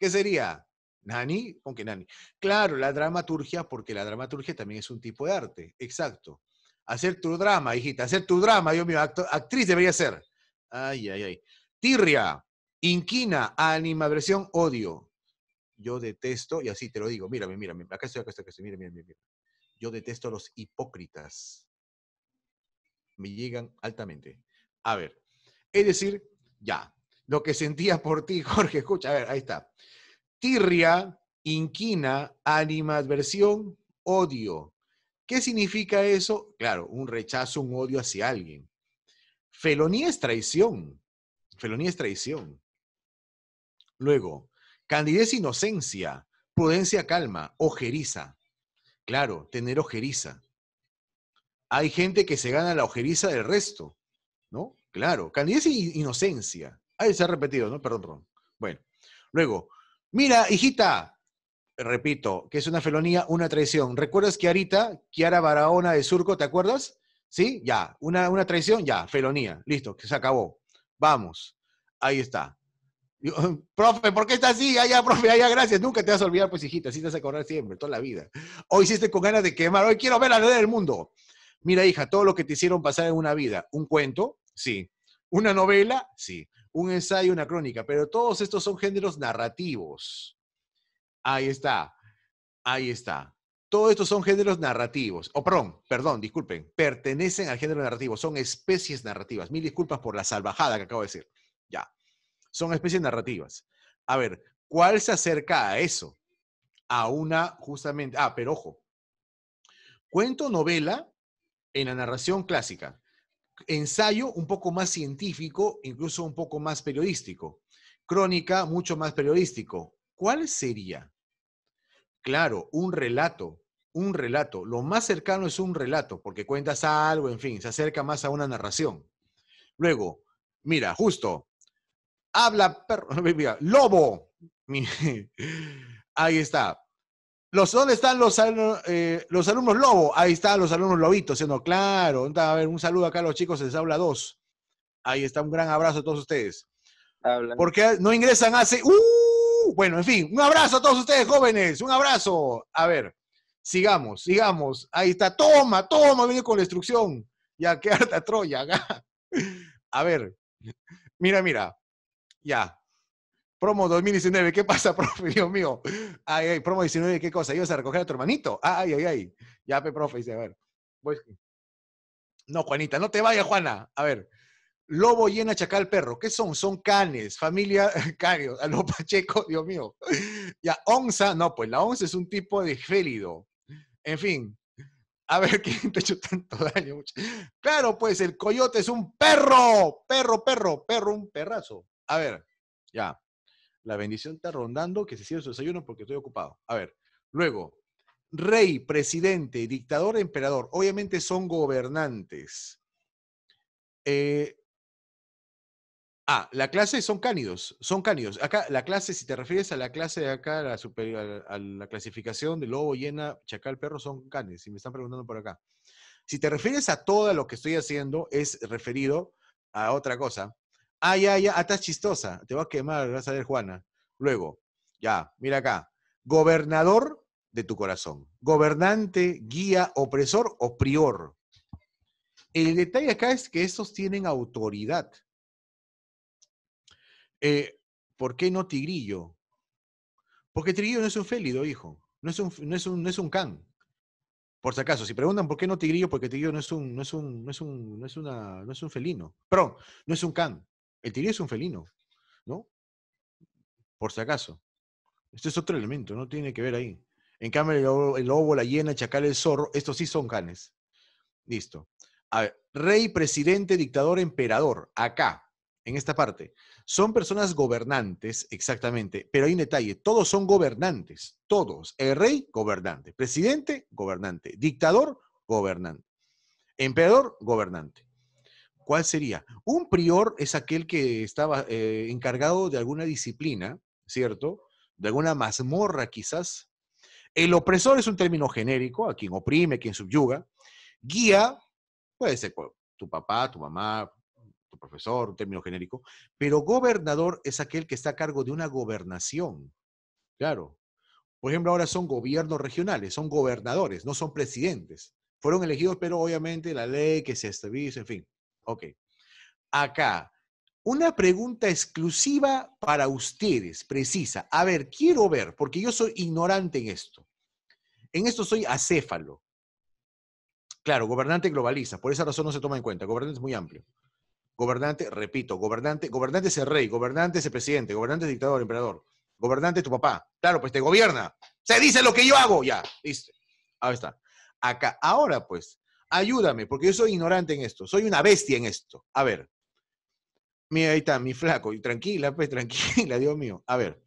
¿Qué sería? ¿Nani? ¿Con qué Nani? Claro, la dramaturgia, porque la dramaturgia también es un tipo de arte. Exacto. Hacer tu drama, hijita, hacer tu drama, Dios mío, actriz debería ser. Ay, ay, ay. Tirria, inquina, animadversión, odio. Yo detesto, y así te lo digo, mírame, mírame, acá estoy, acá estoy, acá estoy, mírame, mírame, Yo detesto a los hipócritas. Me llegan altamente. A ver, es decir, ya, lo que sentía por ti, Jorge, escucha, a ver, ahí está. Tirria, inquina, animadversión, odio. ¿Qué significa eso? Claro, un rechazo, un odio hacia alguien. Felonía es traición. Felonía es traición. Luego, candidez, inocencia, prudencia, calma, ojeriza. Claro, tener ojeriza. Hay gente que se gana la ojeriza del resto, ¿no? Claro, candidez inocencia. Ahí se ha repetido, ¿no? Perdón, perdón. Bueno, luego, mira, hijita, repito, que es una felonía, una traición. ¿Recuerdas que ahorita, Kiara Barahona de Surco, ¿te acuerdas? ¿Sí? Ya. Una, traición, ya. Felonía. Listo, que se acabó. Vamos. Ahí está. profe, ¿por qué está así? Allá, ah, profe, allá, ah, gracias. Nunca te vas a olvidar, pues, hijita. Así te vas a acordar siempre, toda la vida. Hoy hiciste con ganas de quemar. Hoy quiero ver la ley del mundo. Mira, hija, todo lo que te hicieron pasar en una vida. Un cuento, sí. Una novela, sí. Un ensayo, una crónica. Pero todos estos son géneros narrativos. Ahí está. Ahí está. Todos estos son géneros narrativos, o perdón, perdón, disculpen, pertenecen al género narrativo, son especies narrativas. Mil disculpas por la salvajada que acabo de decir. Ya, son especies narrativas. A ver, ¿cuál se acerca a eso? A una, justamente, ah, pero ojo, cuento novela en la narración clásica, ensayo un poco más científico, incluso un poco más periodístico, crónica mucho más periodístico. ¿Cuál sería? Claro, un relato, un relato. Lo más cercano es un relato, porque cuentas algo, en fin, se acerca más a una narración. Luego, mira, justo, habla, perro, mira, lobo. Ahí está. Los, ¿Dónde están los, eh, los alumnos lobo? Ahí están los alumnos lobitos, siendo claro. A ver, un saludo acá a los chicos, se les habla dos. Ahí está, un gran abrazo a todos ustedes. Porque no ingresan hace... ¡Uh! Bueno, en fin, un abrazo a todos ustedes, jóvenes. Un abrazo. A ver. Sigamos, sigamos. Ahí está. Toma, toma, viene con la instrucción. Ya, qué harta Troya. A ver, mira, mira. Ya. Promo 2019, ¿qué pasa, profe? Dios mío. Ay, ay, promo 19, ¿qué cosa? ¿Ibas a recoger a tu hermanito? Ay, ay, ay. Ya, profe, dice, a ver. No, Juanita, no te vaya, Juana. A ver. Lobo, llena, chacal, perro. ¿Qué son? Son canes, familia canes, a lo pacheco, Dios mío. Ya, onza, no, pues la onza es un tipo de félido. En fin, a ver quién te hecho tanto daño. Claro, pues el coyote es un perro, perro, perro, perro, un perrazo. A ver, ya. La bendición está rondando que se sirva su desayuno porque estoy ocupado. A ver, luego, rey, presidente, dictador, emperador, obviamente son gobernantes. Eh, Ah, la clase son cánidos, son cánidos. Acá, la clase, si te refieres a la clase de acá, a la, superior, a la clasificación de lobo, llena, chacal, perro, son cánidos. si me están preguntando por acá. Si te refieres a todo lo que estoy haciendo, es referido a otra cosa. Ah, ya, ya, ah, estás chistosa, te va a quemar, vas a ver, Juana. Luego, ya, mira acá. Gobernador de tu corazón. Gobernante, guía, opresor o prior. El detalle acá es que estos tienen autoridad. ¿Por qué no tigrillo? Porque tigrillo no es un félido, hijo. No es un, no es un can. Por si acaso, si preguntan por qué no tigrillo, porque tigrillo no es un, no es un, felino. Pero no es un can. El tigrillo es un felino, ¿no? Por si acaso. Este es otro elemento, no tiene que ver ahí. En cambio, el lobo, la hiena, el chacal, el zorro, estos sí son canes. Listo. A ver, rey, presidente, dictador, emperador. Acá en esta parte. Son personas gobernantes, exactamente, pero hay un detalle, todos son gobernantes, todos. El rey, gobernante. Presidente, gobernante. Dictador, gobernante. Emperador, gobernante. ¿Cuál sería? Un prior es aquel que estaba eh, encargado de alguna disciplina, ¿cierto? De alguna mazmorra quizás. El opresor es un término genérico, a quien oprime, a quien subyuga. Guía, puede ser pues, tu papá, tu mamá, profesor, un término genérico, pero gobernador es aquel que está a cargo de una gobernación. Claro. Por ejemplo, ahora son gobiernos regionales, son gobernadores, no son presidentes. Fueron elegidos, pero obviamente la ley que se establece, en fin. Ok. Acá, una pregunta exclusiva para ustedes, precisa. A ver, quiero ver, porque yo soy ignorante en esto. En esto soy acéfalo. Claro, gobernante globaliza, por esa razón no se toma en cuenta, gobernante es muy amplio. Gobernante, repito, gobernante, gobernante es el rey, gobernante es el presidente, gobernante es dictador, emperador, gobernante es tu papá. Claro, pues te gobierna. Se dice lo que yo hago, ya, listo. Ahí está. Acá, ahora pues, ayúdame, porque yo soy ignorante en esto, soy una bestia en esto. A ver, mira, ahí está, mi flaco, y tranquila, pues, tranquila, Dios mío. A ver,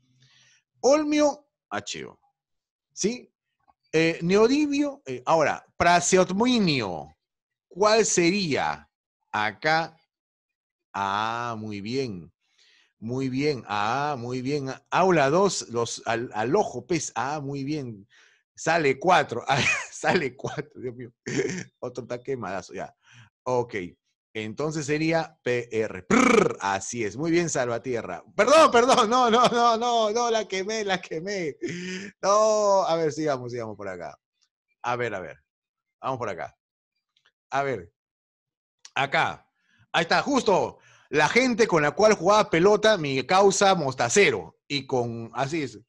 Olmio, Acheo, ¿sí? Eh, eh ahora, Praseotminio, ¿cuál sería acá Ah, muy bien. Muy bien. Ah, muy bien. Aula 2, los, al, ojo, pez. Pues. Ah, muy bien. Sale 4. Ah, sale 4, Dios mío. Otro taque malazo, ya. Ok. Entonces sería PR. así es. Muy bien, Salvatierra. Perdón, perdón. No, no, no, no, no, la quemé, la quemé. No, a ver, sigamos, sigamos por acá. A ver, a ver. Vamos por acá. A ver. Acá. Ahí está, justo. La gente con la cual jugaba pelota, mi causa Mostacero. Y con, así es,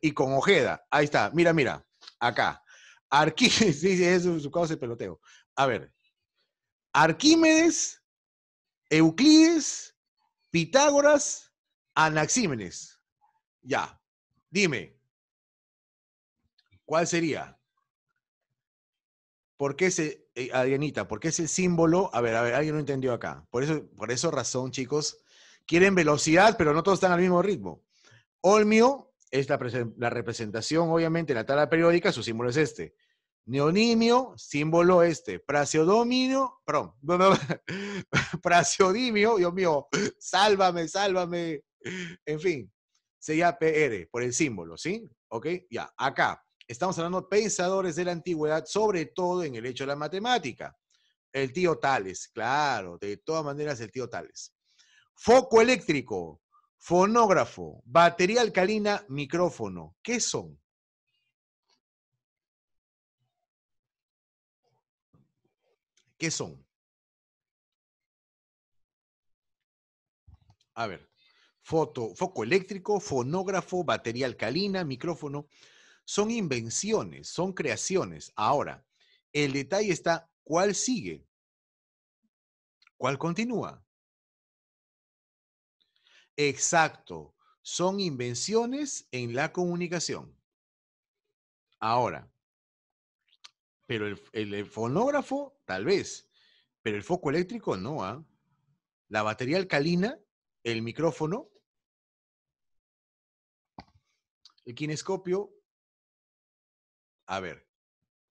y con Ojeda. Ahí está, mira, mira, acá. Arquímedes, sí, sí, es su causa de peloteo. A ver. Arquímedes, Euclides, Pitágoras, Anaxímenes. Ya, dime, ¿cuál sería? ¿Por qué ese, eh, Adrianita, por qué ese símbolo? A ver, a ver, alguien no entendió acá. Por eso, por eso razón, chicos, quieren velocidad, pero no todos están al mismo ritmo. Olmio es la, representación, obviamente, en la tabla periódica, su símbolo es este. Neonimio, símbolo este. Praseodomio, perdón, no, praseodimio, Dios mío, sálvame, sálvame. En fin, sería PR, por el símbolo, ¿sí? ¿Ok? Ya, acá. Estamos hablando de pensadores de la antigüedad, sobre todo en el hecho de la matemática. El tío Tales, claro, de todas maneras el tío Tales. Foco eléctrico, fonógrafo, batería alcalina, micrófono. ¿Qué son? ¿Qué son? A ver, foto, foco eléctrico, fonógrafo, batería alcalina, micrófono son invenciones, son creaciones. Ahora, el detalle está, ¿cuál sigue? ¿Cuál continúa? Exacto, son invenciones en la comunicación. Ahora, pero el, fonógrafo, tal vez, pero el foco eléctrico no. ¿ah? La batería alcalina, el micrófono, el kinescopio, a ver,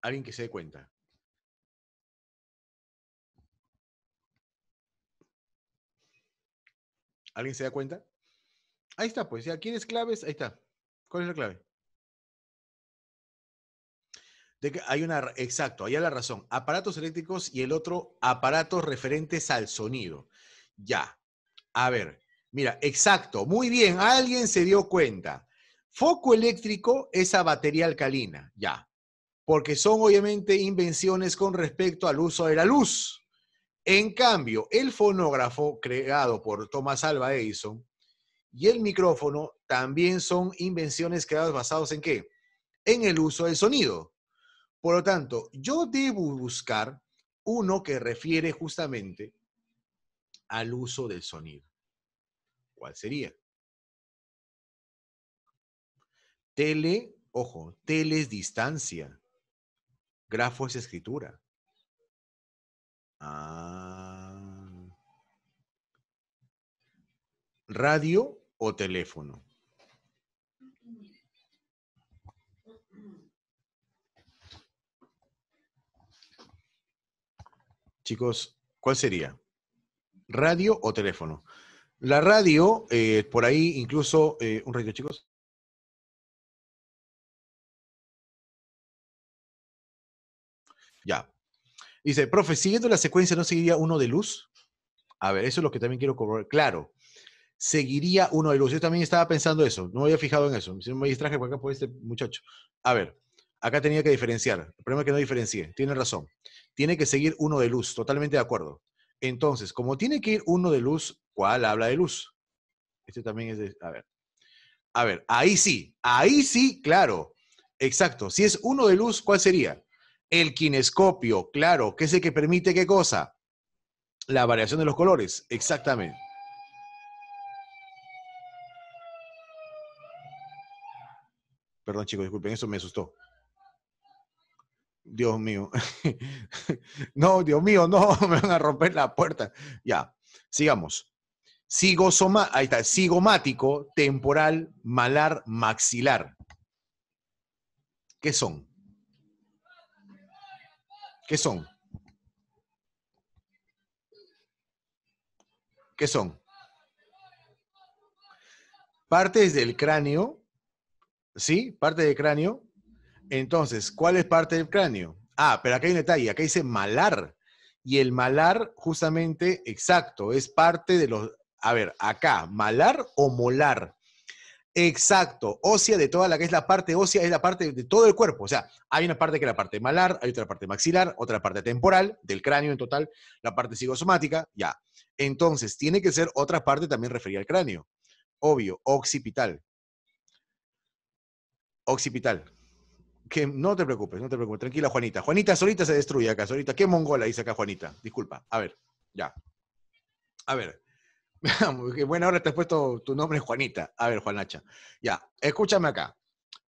alguien que se dé cuenta. ¿Alguien se da cuenta? Ahí está, pues ya, es claves? Ahí está. ¿Cuál es la clave? De que hay una, exacto, la razón. Aparatos eléctricos y el otro, aparatos referentes al sonido. Ya. A ver, mira, exacto, muy bien, alguien se dio cuenta. Foco eléctrico es a batería alcalina, ya, porque son obviamente invenciones con respecto al uso de la luz. En cambio, el fonógrafo creado por Thomas Alva Edison y el micrófono también son invenciones creadas basadas en qué? En el uso del sonido. Por lo tanto, yo debo buscar uno que refiere justamente al uso del sonido. ¿Cuál sería? Tele, ojo, tele es distancia. Grafo es escritura. Ah. Radio o teléfono. Chicos, ¿cuál sería? ¿Radio o teléfono? La radio, eh, por ahí incluso, eh, un radio, chicos. Ya. Dice, profe, siguiendo la secuencia, ¿no seguiría uno de luz? A ver, eso es lo que también quiero corroborar. Claro, seguiría uno de luz. Yo también estaba pensando eso, no me había fijado en eso. Me distraje por acá por este muchacho. A ver, acá tenía que diferenciar. El problema es que no diferencié. Tiene razón. Tiene que seguir uno de luz, totalmente de acuerdo. Entonces, como tiene que ir uno de luz, ¿cuál habla de luz? Este también es de... A ver. A ver, ahí sí, ahí sí, claro. Exacto. Si es uno de luz, ¿cuál sería? El quinescopio, claro, ¿Qué es el que permite qué cosa? La variación de los colores, exactamente. Perdón, chicos, disculpen, eso me asustó. Dios mío. no, Dios mío, no, me van a romper la puerta. Ya, sigamos. Sigomático, ahí está, temporal, malar, maxilar. ¿Qué son? ¿Qué son? ¿Qué son? Partes del cráneo, ¿sí? Parte del cráneo. Entonces, ¿cuál es parte del cráneo? Ah, pero acá hay un detalle, acá dice malar. Y el malar, justamente, exacto, es parte de los... A ver, acá, malar o molar. Exacto, ósea de toda la que es la parte ósea, es la parte de todo el cuerpo. O sea, hay una parte que es la parte malar, hay otra parte maxilar, otra parte temporal, del cráneo en total, la parte psicosomática, ya. Entonces, tiene que ser otra parte también referida al cráneo. Obvio, occipital. Occipital. Que no te preocupes, no te preocupes. Tranquila, Juanita. Juanita solita se destruye acá, solita. Qué mongola dice acá Juanita. Disculpa. A ver, ya. A ver bueno, ahora te has puesto tu nombre, Juanita. A ver, Juanacha. Ya, escúchame acá.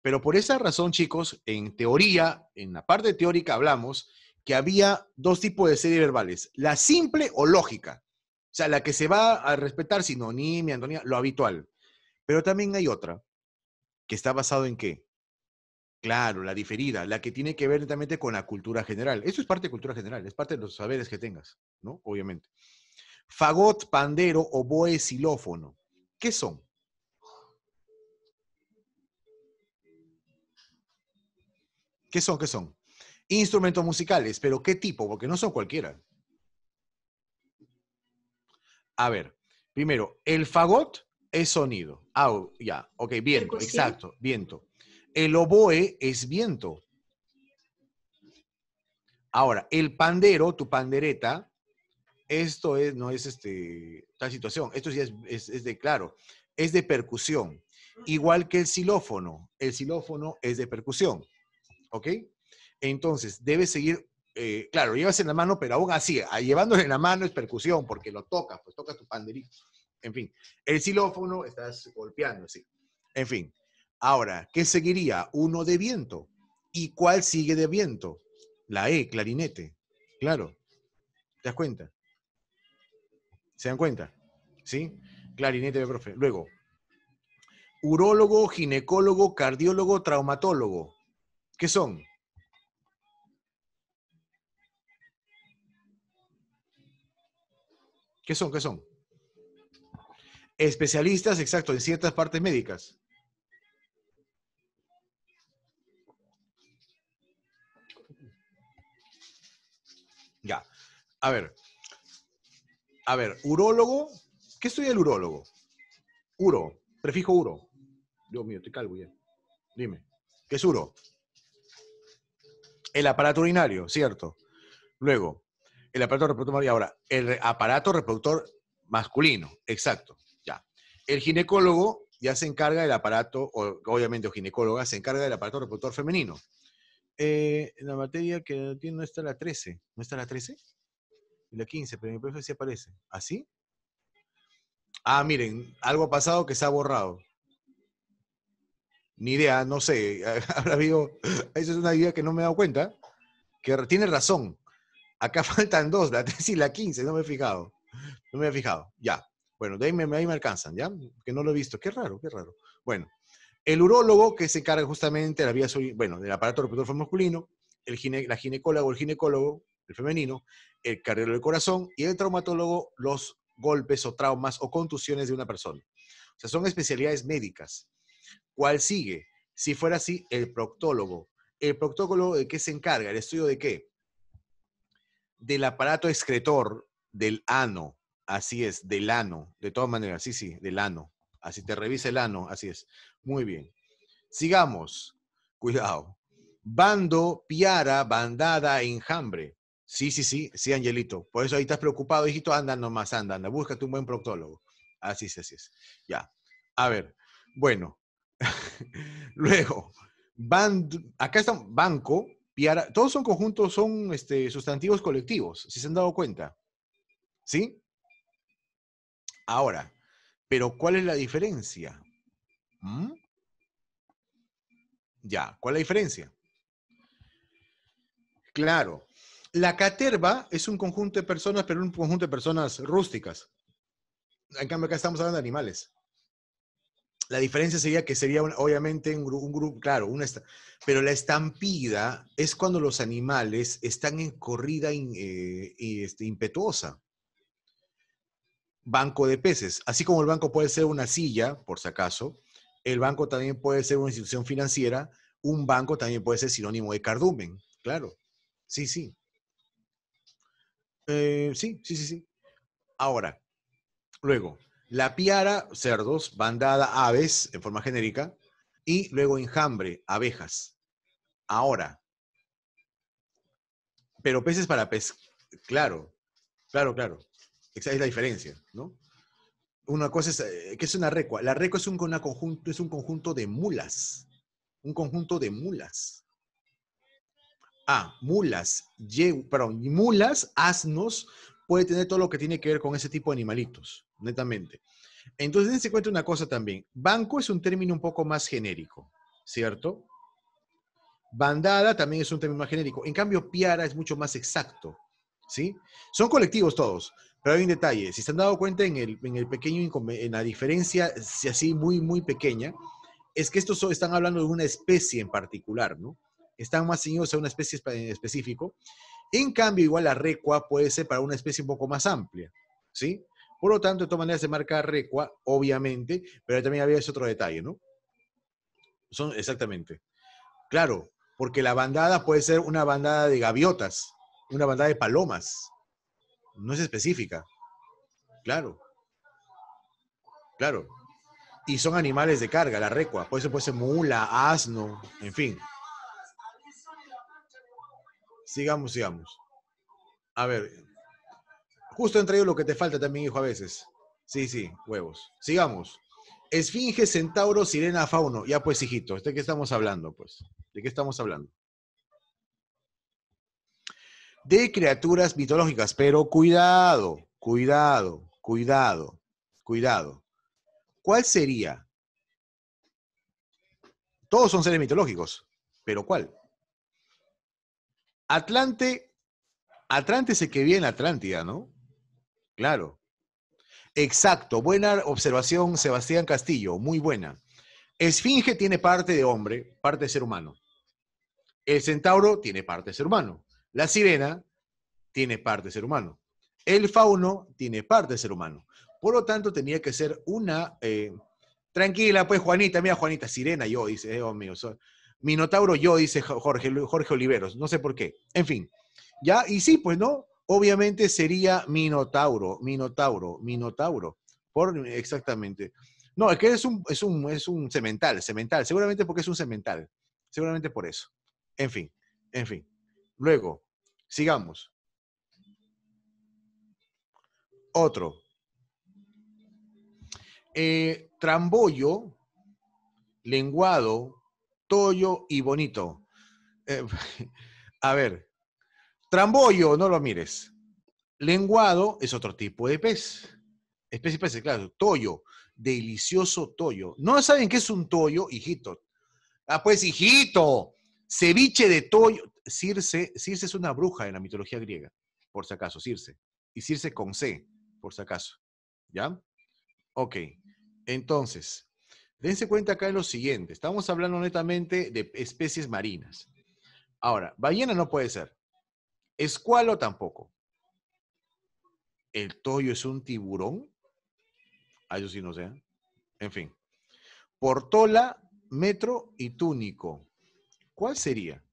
Pero por esa razón, chicos, en teoría, en la parte teórica hablamos que había dos tipos de series verbales, la simple o lógica. O sea, la que se va a respetar sinonimia, Antonia, lo habitual. Pero también hay otra, que está basado en qué? Claro, la diferida, la que tiene que ver directamente con la cultura general. Eso es parte de cultura general, es parte de los saberes que tengas, ¿no? Obviamente. Fagot, pandero, oboe, xilófono. ¿Qué son? ¿Qué son? ¿Qué son? Instrumentos musicales, pero ¿qué tipo? Porque no son cualquiera. A ver, primero, el fagot es sonido. Ah, ya, ok, viento, exacto, viento. El oboe es viento. Ahora, el pandero, tu pandereta, esto es, no es este, tal situación, esto sí es, de claro, es de percusión, igual que el xilófono, el xilófono es de percusión, ¿ok? Entonces, debes seguir, eh, claro, llevas en la mano, pero aún así, ah, llevándolo en la mano es percusión, porque lo toca, pues toca tu panderito, en fin, el xilófono estás golpeando, sí, en fin. Ahora, ¿qué seguiría? Uno de viento. ¿Y cuál sigue de viento? La E, clarinete. Claro. ¿Te das cuenta? ¿Se dan cuenta? ¿Sí? Clarinete de profe. Luego, urólogo, ginecólogo, cardiólogo, traumatólogo. ¿Qué son? ¿Qué son? ¿Qué son? Especialistas, exacto, en ciertas partes médicas. Ya. A ver, a ver, urólogo. ¿Qué soy el urólogo? Uro, prefijo uro. Dios mío, te calvo ya. Dime, ¿qué es uro? El aparato urinario, ¿cierto? Luego, el aparato reproductor, ahora, el aparato reproductor masculino, exacto, ya. El ginecólogo ya se encarga del aparato, obviamente, o ginecóloga, se encarga del aparato reproductor femenino. Eh, la materia que tiene no está la 13, ¿no está la 13? y la 15, pero mi profe sí aparece. ¿Así? ¿Ah, ah, miren, algo ha pasado que se ha borrado. Ni idea, no sé. Ahora digo, esa es una idea que no me he dado cuenta. Que tiene razón. Acá faltan dos, la 3 y la 15, no me he fijado. No me he fijado. Ya. Bueno, de ahí me, alcanzan, ¿ya? Que no lo he visto. Qué raro, qué raro. Bueno, el urólogo que se encarga justamente de la vía, bueno, del aparato reproductor masculino, el la ginecóloga el ginecólogo, el femenino, el cardiólogo del corazón y el traumatólogo los golpes o traumas o contusiones de una persona. O sea, son especialidades médicas. ¿Cuál sigue? Si fuera así, el proctólogo. ¿El proctólogo de qué se encarga? ¿El estudio de qué? Del aparato excretor del ano. Así es, del ano. De todas maneras, sí, sí, del ano. Así te revisa el ano, así es. Muy bien. Sigamos. Cuidado. Bando, piara, bandada, enjambre. Sí, sí, sí, sí, Angelito. Por eso ahí estás preocupado, hijito. Anda nomás, anda, anda. Búscate un buen proctólogo. Así es, así es. Ya. A ver, bueno. Luego, van acá está banco, piara, todos son conjuntos, son este, sustantivos colectivos, si se han dado cuenta. ¿Sí? Ahora, pero ¿cuál es la diferencia? ¿Mm? Ya, ¿cuál es la diferencia? Claro, la caterva es un conjunto de personas, pero un conjunto de personas rústicas. En cambio, acá estamos hablando de animales. La diferencia sería que sería obviamente un, grupo, claro, una pero la estampida es cuando los animales están en corrida eh, este, impetuosa. Banco de peces, así como el banco puede ser una silla, por si acaso, el banco también puede ser una institución financiera, un banco también puede ser sinónimo de cardumen, claro. Sí, sí. Eh, sí, sí, sí, sí. Ahora, luego, la piara, cerdos, bandada, aves, en forma genérica, y luego enjambre, abejas. Ahora, pero peces para pez, claro, claro, claro. Esa es la diferencia, ¿no? Una cosa es, eh, ¿qué es una recua? La recua es un, conjunto, es un conjunto de mulas, un conjunto de mulas. Ah, mulas, y, perdón, mulas, asnos, puede tener todo lo que tiene que ver con ese tipo de animalitos, netamente. Entonces, dense cuenta una cosa también. Banco es un término un poco más genérico, ¿cierto? Bandada también es un término más genérico. En cambio, piara es mucho más exacto, ¿sí? Son colectivos todos, pero hay un detalle. Si se han dado cuenta en el, pequeño, en la diferencia, si así muy, muy pequeña, es que estos están hablando de una especie en particular, ¿no? están más ceñidos a una especie específico. En cambio, igual la recua puede ser para una especie un poco más amplia, ¿sí? Por lo tanto, de todas maneras se marca recua, obviamente, pero también había ese otro detalle, ¿no? Son exactamente. Claro, porque la bandada puede ser una bandada de gaviotas, una bandada de palomas. No es específica. Claro. Claro. Y son animales de carga, la recua. Por eso puede ser mula, asno, en fin. Sigamos, sigamos. A ver. Justo entre traído lo que te falta también, hijo, a veces. Sí, sí, huevos. Sigamos. Esfinge, centauro, sirena, fauno. Ya pues, hijito, ¿de qué estamos hablando, pues? ¿De qué estamos hablando? De criaturas mitológicas, pero cuidado, cuidado, cuidado, cuidado. ¿Cuál sería? Todos son seres mitológicos, pero ¿cuál? Atlante, Atlante se que viene Atlántida, ¿no? Claro. Exacto, buena observación, Sebastián Castillo, muy buena. Esfinge tiene parte de hombre, parte de ser humano. El centauro tiene parte de ser humano. La sirena tiene parte de ser humano. El fauno tiene parte de ser humano. Por lo tanto, tenía que ser una. Eh, tranquila, pues, Juanita, mira, Juanita, sirena, yo, dice, eh, oh mío, soy, Minotauro yo, dice Jorge, Jorge Oliveros, no sé por qué. En fin, ya, y sí, pues no, obviamente sería Minotauro, Minotauro, Minotauro, por, exactamente. No, es que es un, es un, cemental, cemental, seguramente porque es un cemental, seguramente por eso. En fin, en fin. Luego, sigamos. Otro. Eh, trambollo, lenguado, Toyo y Bonito. Eh, a ver, trambollo, no lo mires. Lenguado es otro tipo de pez. Especie pez, claro. Toyo, delicioso toyo. ¿No saben qué es un toyo, hijito? Ah, pues, hijito, ceviche de toyo. Circe, Circe es una bruja en la mitología griega, por si acaso, Circe. Y Circe con C, por si acaso. ¿Ya? Ok, entonces, Dense cuenta acá de lo siguiente, estamos hablando netamente de especies marinas. Ahora, ballena no puede ser, escualo tampoco. ¿El toyo es un tiburón? Ah, yo sí no sé. ¿eh? En fin. Portola, metro y túnico. ¿Cuál sería?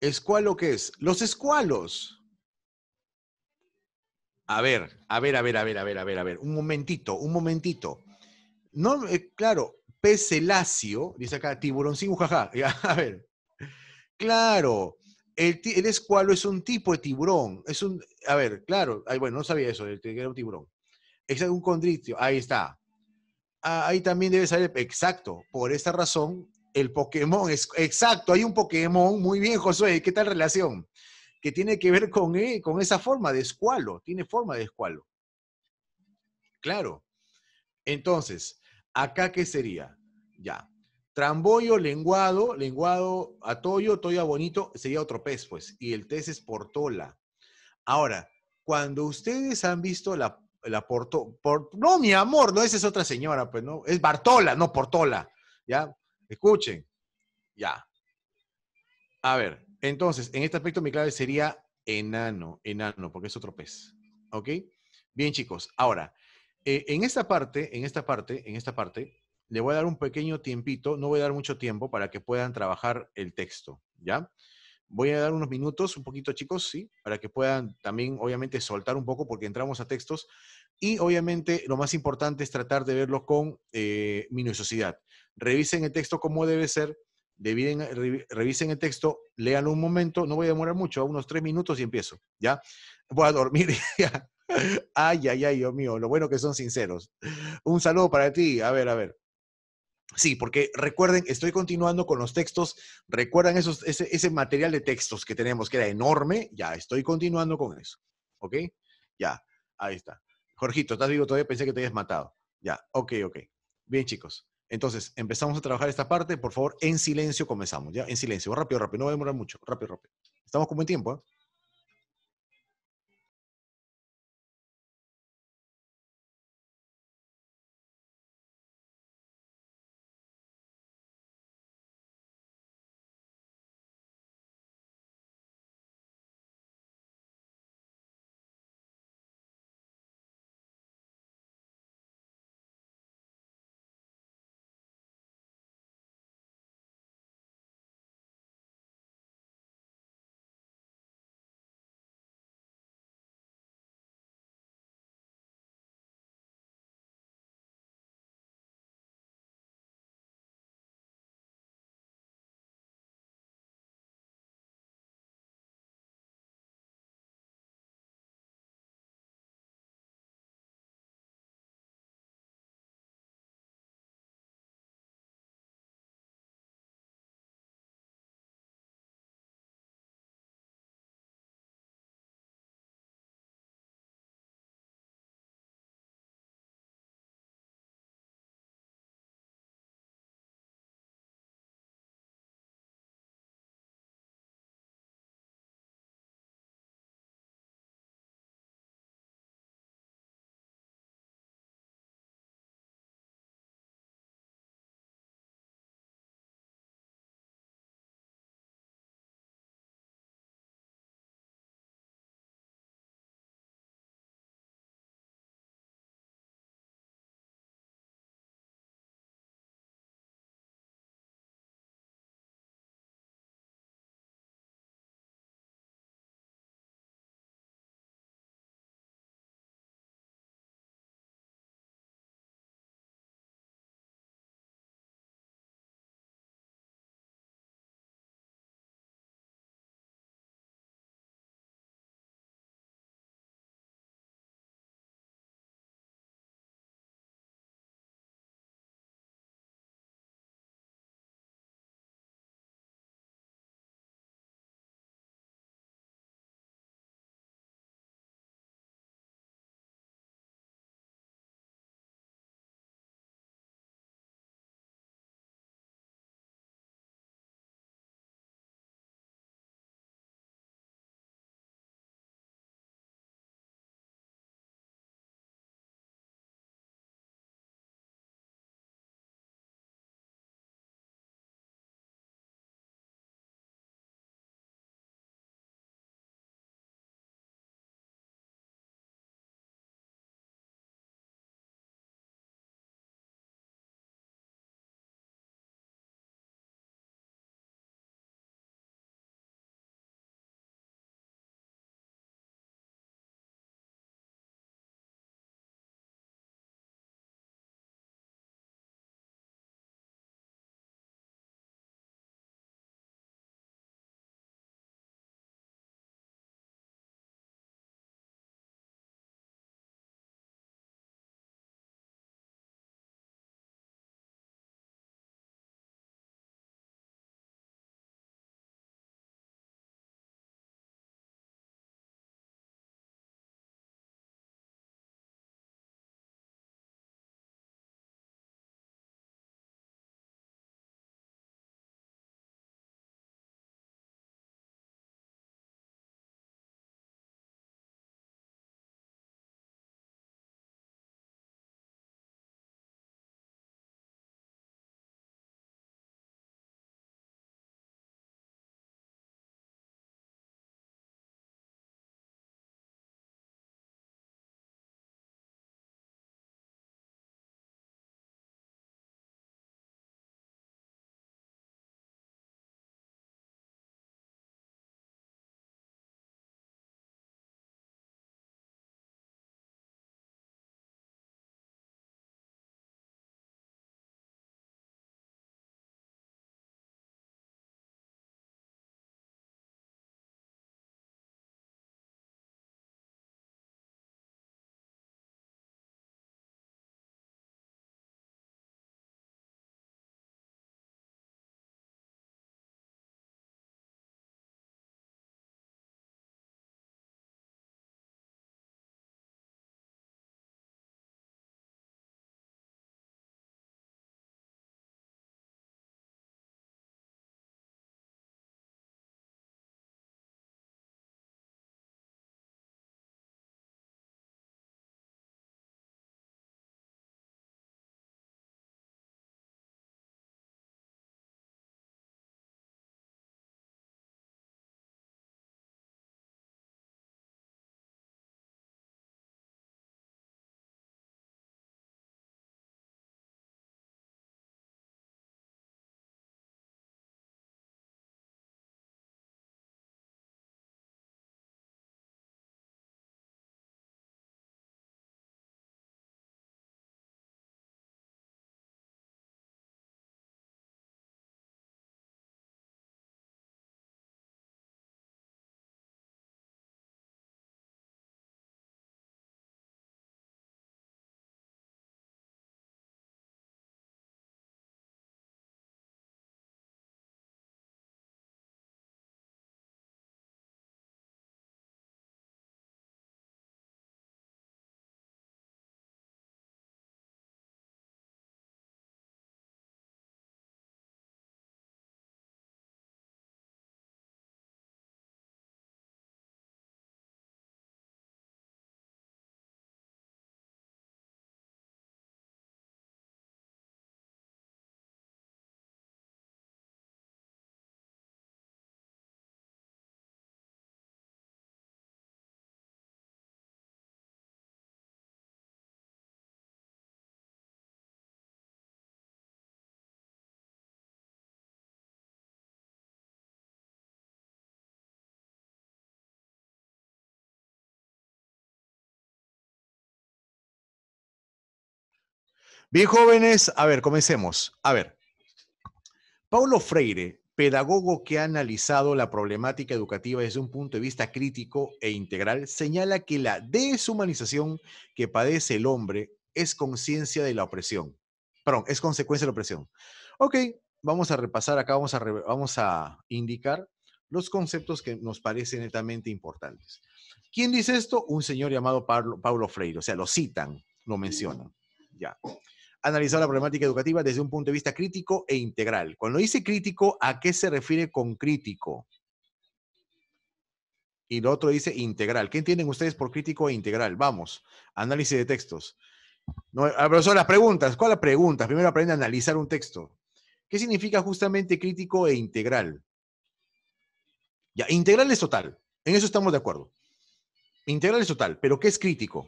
¿Escualo qué es? Los escualos. A ver, a ver, a ver, a ver, a ver, a ver, a ver. Un momentito, un momentito. No, eh, claro, pez lacio, dice acá, tiburón sin jaja. A ver. Claro, el, el, escualo es un tipo de tiburón. Es un, a ver, claro, ay, bueno, no sabía eso, era un tiburón. Es un condritio, ahí está. Ah, ahí también debe saber, exacto, por esta razón, el Pokémon es, exacto, hay un Pokémon, muy bien, Josué, ¿qué tal relación? que tiene que ver con, e, con esa forma de escualo, tiene forma de escualo. Claro. Entonces, acá qué sería? Ya. Tramboyo, lenguado, lenguado, atollo, toya bonito, sería otro pez, pues. Y el tez es portola. Ahora, cuando ustedes han visto la, portola. no, mi amor, no, esa es otra señora, pues no, es Bartola, no Portola. Ya, escuchen. Ya. A ver, entonces, en este aspecto mi clave sería enano, enano, porque es otro pez. ¿Ok? Bien, chicos. Ahora, eh, en esta parte, en esta parte, en esta parte, le voy a dar un pequeño tiempito, no voy a dar mucho tiempo para que puedan trabajar el texto, ¿ya? Voy a dar unos minutos, un poquito chicos, sí, para que puedan también, obviamente, soltar un poco porque entramos a textos y obviamente lo más importante es tratar de verlo con eh, minuciosidad. Revisen el texto como debe ser, revisen el texto, lean un momento, no voy a demorar mucho, a unos tres minutos y empiezo, ¿ya? Voy a dormir Ay, ay, ay, Dios mío, lo bueno que son sinceros. Un saludo para ti, a ver, a ver. Sí, porque recuerden, estoy continuando con los textos, recuerdan esos, ese, ese material de textos que tenemos, que era enorme, ya, estoy continuando con eso, ¿ok? Ya, ahí está. Jorgito, estás vivo todavía, pensé que te habías matado. Ya, ok, ok. Bien, chicos. Entonces, empezamos a trabajar esta parte. Por favor, en silencio comenzamos, ¿ya? En silencio. Rápido, rápido. No va a demorar mucho. Rápido, rápido. Estamos con buen tiempo, ¿eh? Bien, jóvenes, a ver, comencemos. A ver, Paulo Freire, pedagogo que ha analizado la problemática educativa desde un punto de vista crítico e integral, señala que la deshumanización que padece el hombre es conciencia de la opresión. Perdón, es consecuencia de la opresión. Ok, vamos a repasar acá, vamos a, vamos a indicar los conceptos que nos parecen netamente importantes. ¿Quién dice esto? Un señor llamado Paulo Freire, o sea, lo citan, lo mencionan. Ya analizar la problemática educativa desde un punto de vista crítico e integral. Cuando dice crítico, ¿a qué se refiere con crítico? Y lo otro dice integral. ¿Qué entienden ustedes por crítico e integral? Vamos, análisis de textos. No, ah, profesor, las preguntas. ¿Cuál es la pregunta? Primero aprende a analizar un texto. ¿Qué significa justamente crítico e integral? Ya, integral es total. En eso estamos de acuerdo. Integral es total. ¿Pero qué es crítico?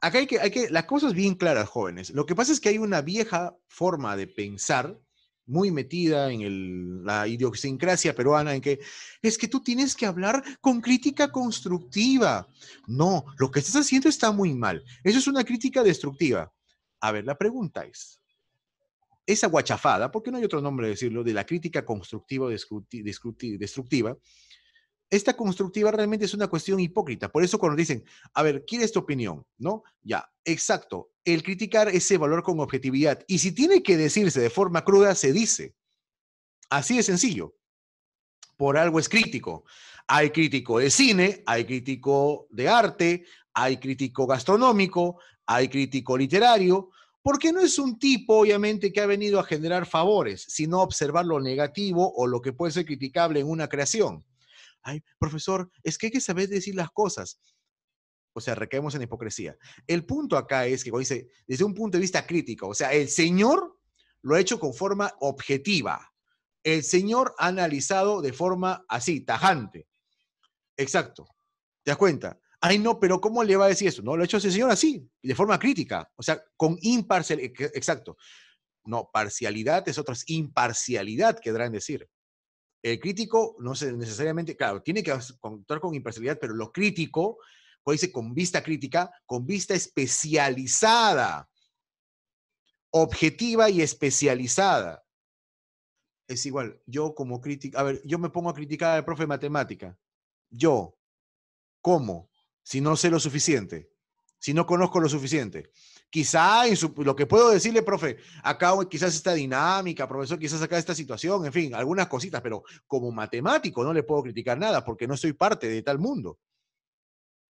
acá hay que, hay que, las cosas bien claras, jóvenes. Lo que pasa es que hay una vieja forma de pensar muy metida en la idiosincrasia peruana en que es que tú tienes que hablar con crítica constructiva. No, lo que estás haciendo está muy mal. Eso es una crítica destructiva. A ver, la pregunta es, esa guachafada, porque no hay otro nombre de decirlo, de la crítica constructiva destructiva, esta constructiva realmente es una cuestión hipócrita. Por eso cuando dicen, a ver, ¿quién tu opinión? ¿No? Ya, exacto. El criticar ese valor con objetividad. Y si tiene que decirse de forma cruda, se dice. Así de sencillo. Por algo es crítico. Hay crítico de cine, hay crítico de arte, hay crítico gastronómico, hay crítico literario, porque no es un tipo, obviamente, que ha venido a generar favores, sino observar lo negativo o lo que puede ser criticable en una creación ay, profesor, es que hay que saber decir las cosas. O sea, recaemos en hipocresía. El punto acá es que, como dice, desde un punto de vista crítico, o sea, el Señor lo ha hecho con forma objetiva. El Señor ha analizado de forma así, tajante. Exacto. ¿Te das cuenta? Ay, no, pero ¿cómo le va a decir eso? No, lo ha hecho ese señor así, de forma crítica, o sea, con imparcialidad. Exacto. No, parcialidad es otra, imparcialidad, querrán decir. El crítico, no sé, necesariamente, claro, tiene que contar con imparcialidad, pero lo crítico, puede ser con vista crítica, con vista especializada, objetiva y especializada. Es igual, yo como crítico, a ver, yo me pongo a criticar al profe de matemática. Yo, ¿cómo? Si no sé lo suficiente, si no conozco lo suficiente quizá lo que puedo decirle, profe, acá quizás esta dinámica, profesor, quizás acá esta situación, en fin, algunas cositas, pero como matemático no le puedo criticar nada porque no soy parte de tal mundo.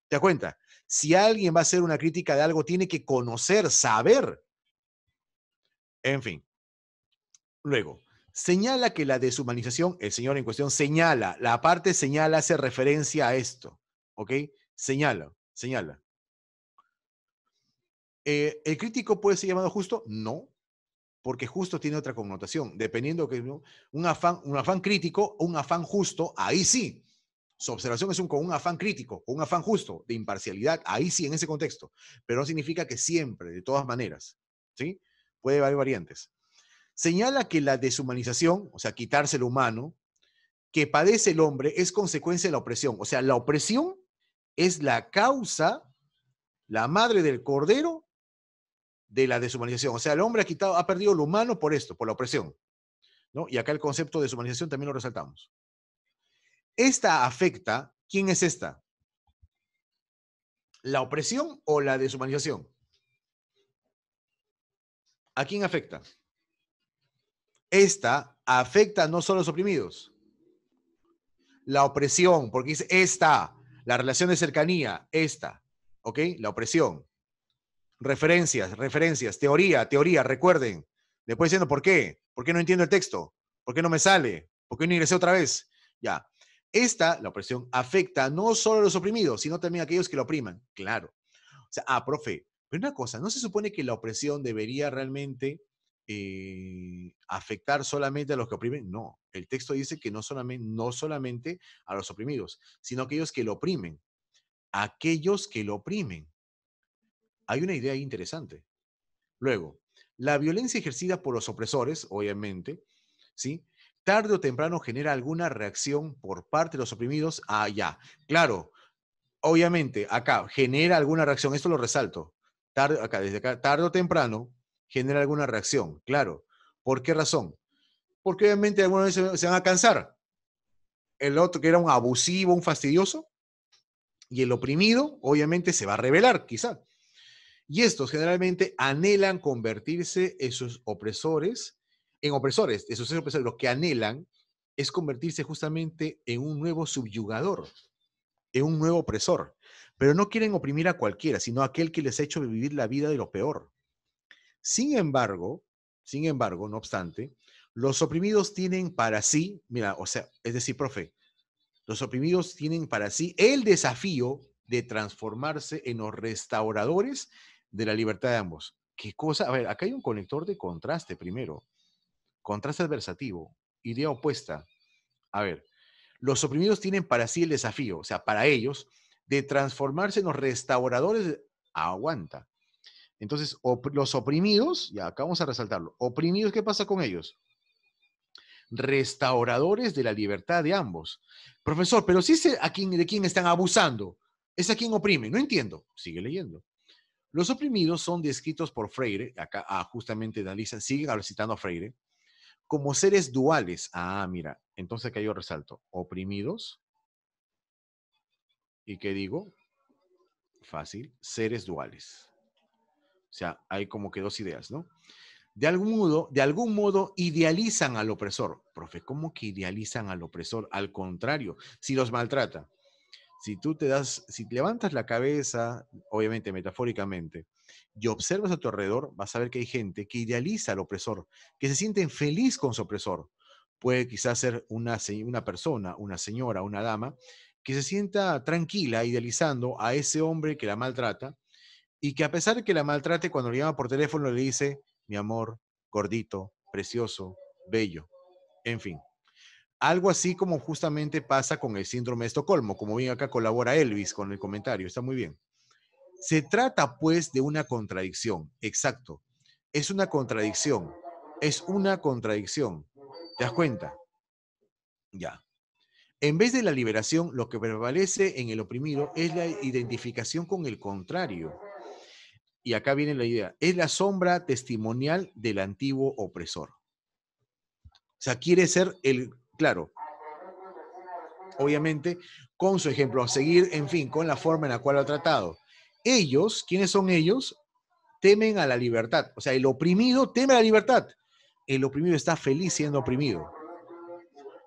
¿Te das cuenta? Si alguien va a hacer una crítica de algo, tiene que conocer, saber. En fin. Luego, señala que la deshumanización, el señor en cuestión señala, la parte señala hace referencia a esto, ¿ok? Señala, señala. Eh, ¿El crítico puede ser llamado justo? No, porque justo tiene otra connotación. Dependiendo que un afán, un afán crítico o un afán justo, ahí sí. Su observación es un, con un afán crítico, o un afán justo, de imparcialidad, ahí sí, en ese contexto. Pero no significa que siempre, de todas maneras. ¿Sí? Puede haber variantes. Señala que la deshumanización, o sea, quitarse lo humano, que padece el hombre es consecuencia de la opresión. O sea, la opresión es la causa, la madre del cordero de la deshumanización. O sea, el hombre ha, quitado, ha perdido lo humano por esto, por la opresión. ¿no? Y acá el concepto de deshumanización también lo resaltamos. Esta afecta, ¿quién es esta? ¿La opresión o la deshumanización? ¿A quién afecta? Esta afecta no solo a los oprimidos. La opresión, porque dice esta, la relación de cercanía, esta, ¿ok? La opresión referencias, referencias, teoría, teoría, recuerden. Después diciendo, ¿por qué? ¿Por qué no entiendo el texto? ¿Por qué no me sale? ¿Por qué no ingresé otra vez? Ya. Esta, la opresión, afecta no solo a los oprimidos, sino también a aquellos que lo opriman. Claro. O sea, ah, profe, pero una cosa, ¿no se supone que la opresión debería realmente eh, afectar solamente a los que oprimen. No, el texto dice que no solamente, no solamente a los oprimidos, sino a aquellos que lo oprimen. Aquellos que lo oprimen hay una idea interesante. Luego, la violencia ejercida por los opresores, obviamente, ¿sí? Tarde o temprano genera alguna reacción por parte de los oprimidos. allá. Ah, claro, obviamente, acá genera alguna reacción, esto lo resalto. Tarde, acá, desde acá, tarde o temprano genera alguna reacción, claro. ¿Por qué razón? Porque obviamente alguna vez se, se van a cansar. El otro que era un abusivo, un fastidioso, y el oprimido, obviamente, se va a rebelar, quizá. Y estos generalmente anhelan convertirse esos opresores, en opresores, Esos opresores. Lo que anhelan es convertirse justamente en un nuevo subyugador, en un nuevo opresor. Pero no quieren oprimir a cualquiera, sino a aquel que les ha hecho vivir la vida de lo peor. Sin embargo, sin embargo, no obstante, los oprimidos tienen para sí, mira, o sea, es decir, profe, los oprimidos tienen para sí el desafío de transformarse en los restauradores de la libertad de ambos. ¿Qué cosa? A ver, acá hay un conector de contraste primero. Contraste adversativo, idea opuesta. A ver, los oprimidos tienen para sí el desafío, o sea, para ellos, de transformarse en los restauradores. Aguanta. Entonces, los oprimidos, ya acá vamos a resaltarlo, oprimidos, ¿qué pasa con ellos? Restauradores de la libertad de ambos. Profesor, pero si sé a quién de quién están abusando, es a quien oprime, no entiendo. Sigue leyendo. Los oprimidos son descritos por Freire, acá ah, justamente analiza, sigue citando a Freire, como seres duales. Ah, mira, entonces acá yo resalto, oprimidos, ¿y qué digo? Fácil, seres duales. O sea, hay como que dos ideas, ¿no? De algún modo, de algún modo idealizan al opresor. Profe, ¿cómo que idealizan al opresor? Al contrario, si los maltrata, si tú te das, si levantas la cabeza, obviamente metafóricamente, y observas a tu alrededor, vas a ver que hay gente que idealiza al opresor, que se siente feliz con su opresor. Puede quizás ser una, una persona, una señora, una dama, que se sienta tranquila idealizando a ese hombre que la maltrata y que a pesar de que la maltrate, cuando le llama por teléfono le dice, mi amor, gordito, precioso, bello, en fin. Algo así como justamente pasa con el síndrome de Estocolmo, como bien acá colabora Elvis con el comentario, está muy bien. Se trata pues de una contradicción, exacto. Es una contradicción, es una contradicción. ¿Te das cuenta? Ya. En vez de la liberación, lo que prevalece en el oprimido es la identificación con el contrario. Y acá viene la idea, es la sombra testimonial del antiguo opresor. O sea, quiere ser el claro, obviamente, con su ejemplo a seguir, en fin, con la forma en la cual lo ha tratado. Ellos, ¿quiénes son ellos? Temen a la libertad. O sea, el oprimido teme a la libertad. El oprimido está feliz siendo oprimido.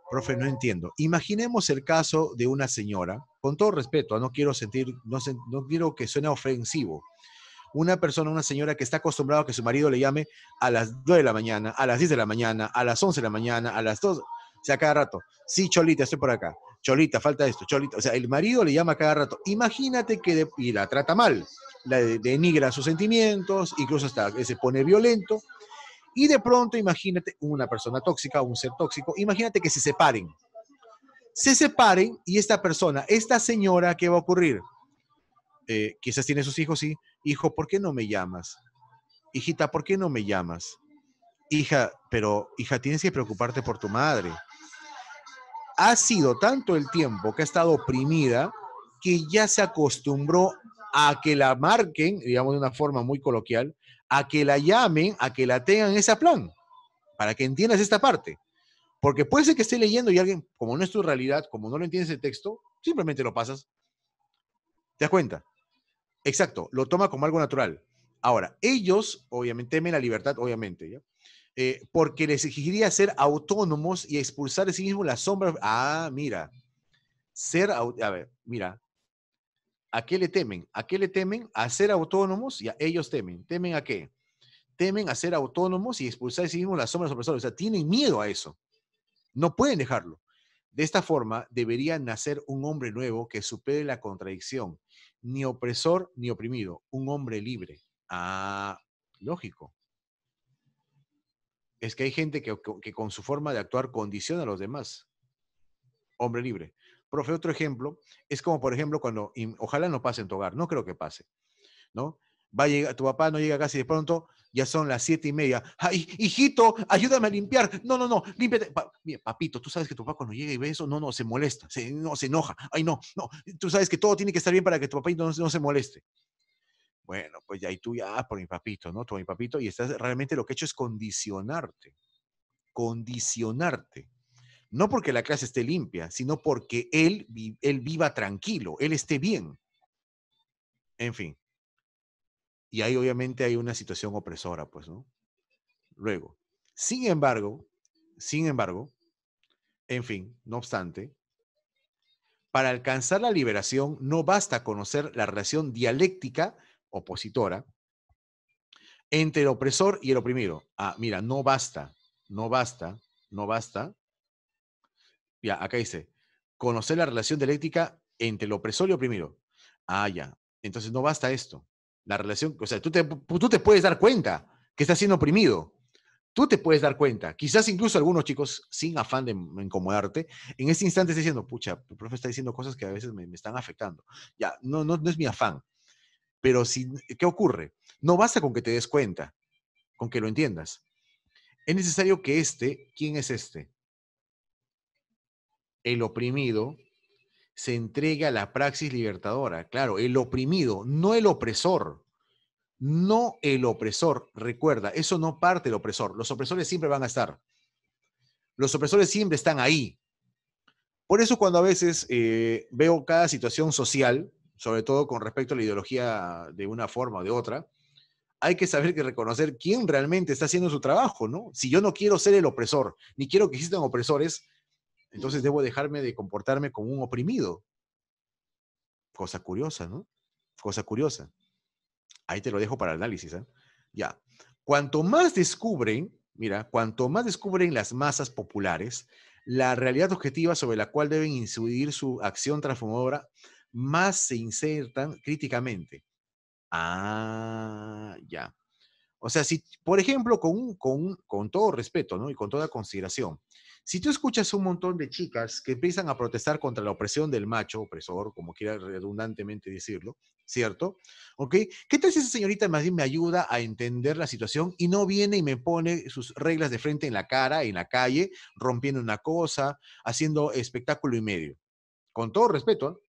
Profe, no entiendo. Imaginemos el caso de una señora, con todo respeto, ah, no quiero sentir, no, no quiero que suene ofensivo. Una persona, una señora que está acostumbrada a que su marido le llame a las 2 de la mañana, a las 10 de la mañana, a las 11 de la mañana, a las 2, cada rato, sí, Cholita, estoy por acá, Cholita, falta esto, Cholita, o sea, el marido le llama cada rato, imagínate que, y la trata mal, la denigra sus sentimientos, incluso hasta se pone violento, y de pronto imagínate una persona tóxica un ser tóxico, imagínate que se separen, se separen y esta persona, esta señora, ¿qué va a ocurrir? Eh, quizás tiene sus hijos, sí. Hijo, ¿por qué no me llamas? Hijita, ¿por qué no me llamas? Hija, pero hija, tienes que preocuparte por tu madre ha sido tanto el tiempo que ha estado oprimida que ya se acostumbró a que la marquen, digamos de una forma muy coloquial, a que la llamen, a que la tengan ese plan, para que entiendas esta parte. Porque puede ser que esté leyendo y alguien, como no es tu realidad, como no lo entiendes el texto, simplemente lo pasas. ¿Te das cuenta? Exacto, lo toma como algo natural. Ahora, ellos, obviamente, temen la libertad, obviamente, ¿ya? Eh, porque les exigiría ser autónomos y expulsar de sí mismos las sombras. Ah, mira, ser, a ver, mira, ¿a qué le temen? ¿A qué le temen? A ser autónomos y a ellos temen. ¿Temen a qué? Temen a ser autónomos y expulsar de sí mismos las sombras opresoras. O sea, tienen miedo a eso. No pueden dejarlo. De esta forma, debería nacer un hombre nuevo que supere la contradicción, ni opresor ni oprimido, un hombre libre. Ah, lógico es que hay gente que, con su forma de actuar condiciona a los demás. Hombre libre. Profe, otro ejemplo es como, por ejemplo, cuando, ojalá no pase en tu hogar, no creo que pase, ¿no? Va a llegar, tu papá no llega casi de pronto ya son las siete y media. ¡Ay, hijito, ayúdame a limpiar! No, no, no, límpiate. papito, tú sabes que tu papá cuando llega y ve eso, no, no, se molesta, se, no, se enoja. ¡Ay, no, no! Tú sabes que todo tiene que estar bien para que tu papá no se moleste. Bueno, pues ya ahí tú ya, ah, por mi papito, ¿no? Por mi papito. Y estás realmente lo que he hecho es condicionarte. Condicionarte. No porque la clase esté limpia, sino porque él, él viva tranquilo, él esté bien. En fin. Y ahí obviamente hay una situación opresora, pues, ¿no? Luego, sin embargo, sin embargo, en fin, no obstante, para alcanzar la liberación no basta conocer la relación dialéctica opositora entre el opresor y el oprimido. Ah, mira, no basta, no basta, no basta. Ya, acá dice, conocer la relación dialéctica entre el opresor y el oprimido. Ah, ya. Entonces no basta esto. La relación, o sea, tú te, tú te puedes dar cuenta que estás siendo oprimido. Tú te puedes dar cuenta. Quizás incluso algunos chicos, sin afán de incomodarte, en ese instante están diciendo, pucha, el profe está diciendo cosas que a veces me, me están afectando. Ya, no, no, no es mi afán. Pero si, ¿qué ocurre? No basta con que te des cuenta, con que lo entiendas. Es necesario que este, ¿quién es este? El oprimido se entregue a la praxis libertadora. Claro, el oprimido, no el opresor. No el opresor. Recuerda, eso no parte del opresor. Los opresores siempre van a estar. Los opresores siempre están ahí. Por eso cuando a veces eh, veo cada situación social, sobre todo con respecto a la ideología de una forma o de otra, hay que saber que reconocer quién realmente está haciendo su trabajo, ¿no? Si yo no quiero ser el opresor, ni quiero que existan opresores, entonces debo dejarme de comportarme como un oprimido. Cosa curiosa, ¿no? Cosa curiosa. Ahí te lo dejo para análisis, ¿eh? Ya. Cuanto más descubren, mira, cuanto más descubren las masas populares, la realidad objetiva sobre la cual deben incidir su acción transformadora, más se insertan críticamente. Ah, ya. O sea, si, por ejemplo, con, con, con todo respeto ¿no? y con toda consideración, si tú escuchas un montón de chicas que empiezan a protestar contra la opresión del macho, opresor, como quiera redundantemente decirlo, ¿cierto? ¿Ok? ¿Qué tal si esa señorita más bien me ayuda a entender la situación y no viene y me pone sus reglas de frente en la cara, en la calle, rompiendo una cosa, haciendo espectáculo y medio? Con todo respeto, ¿ah?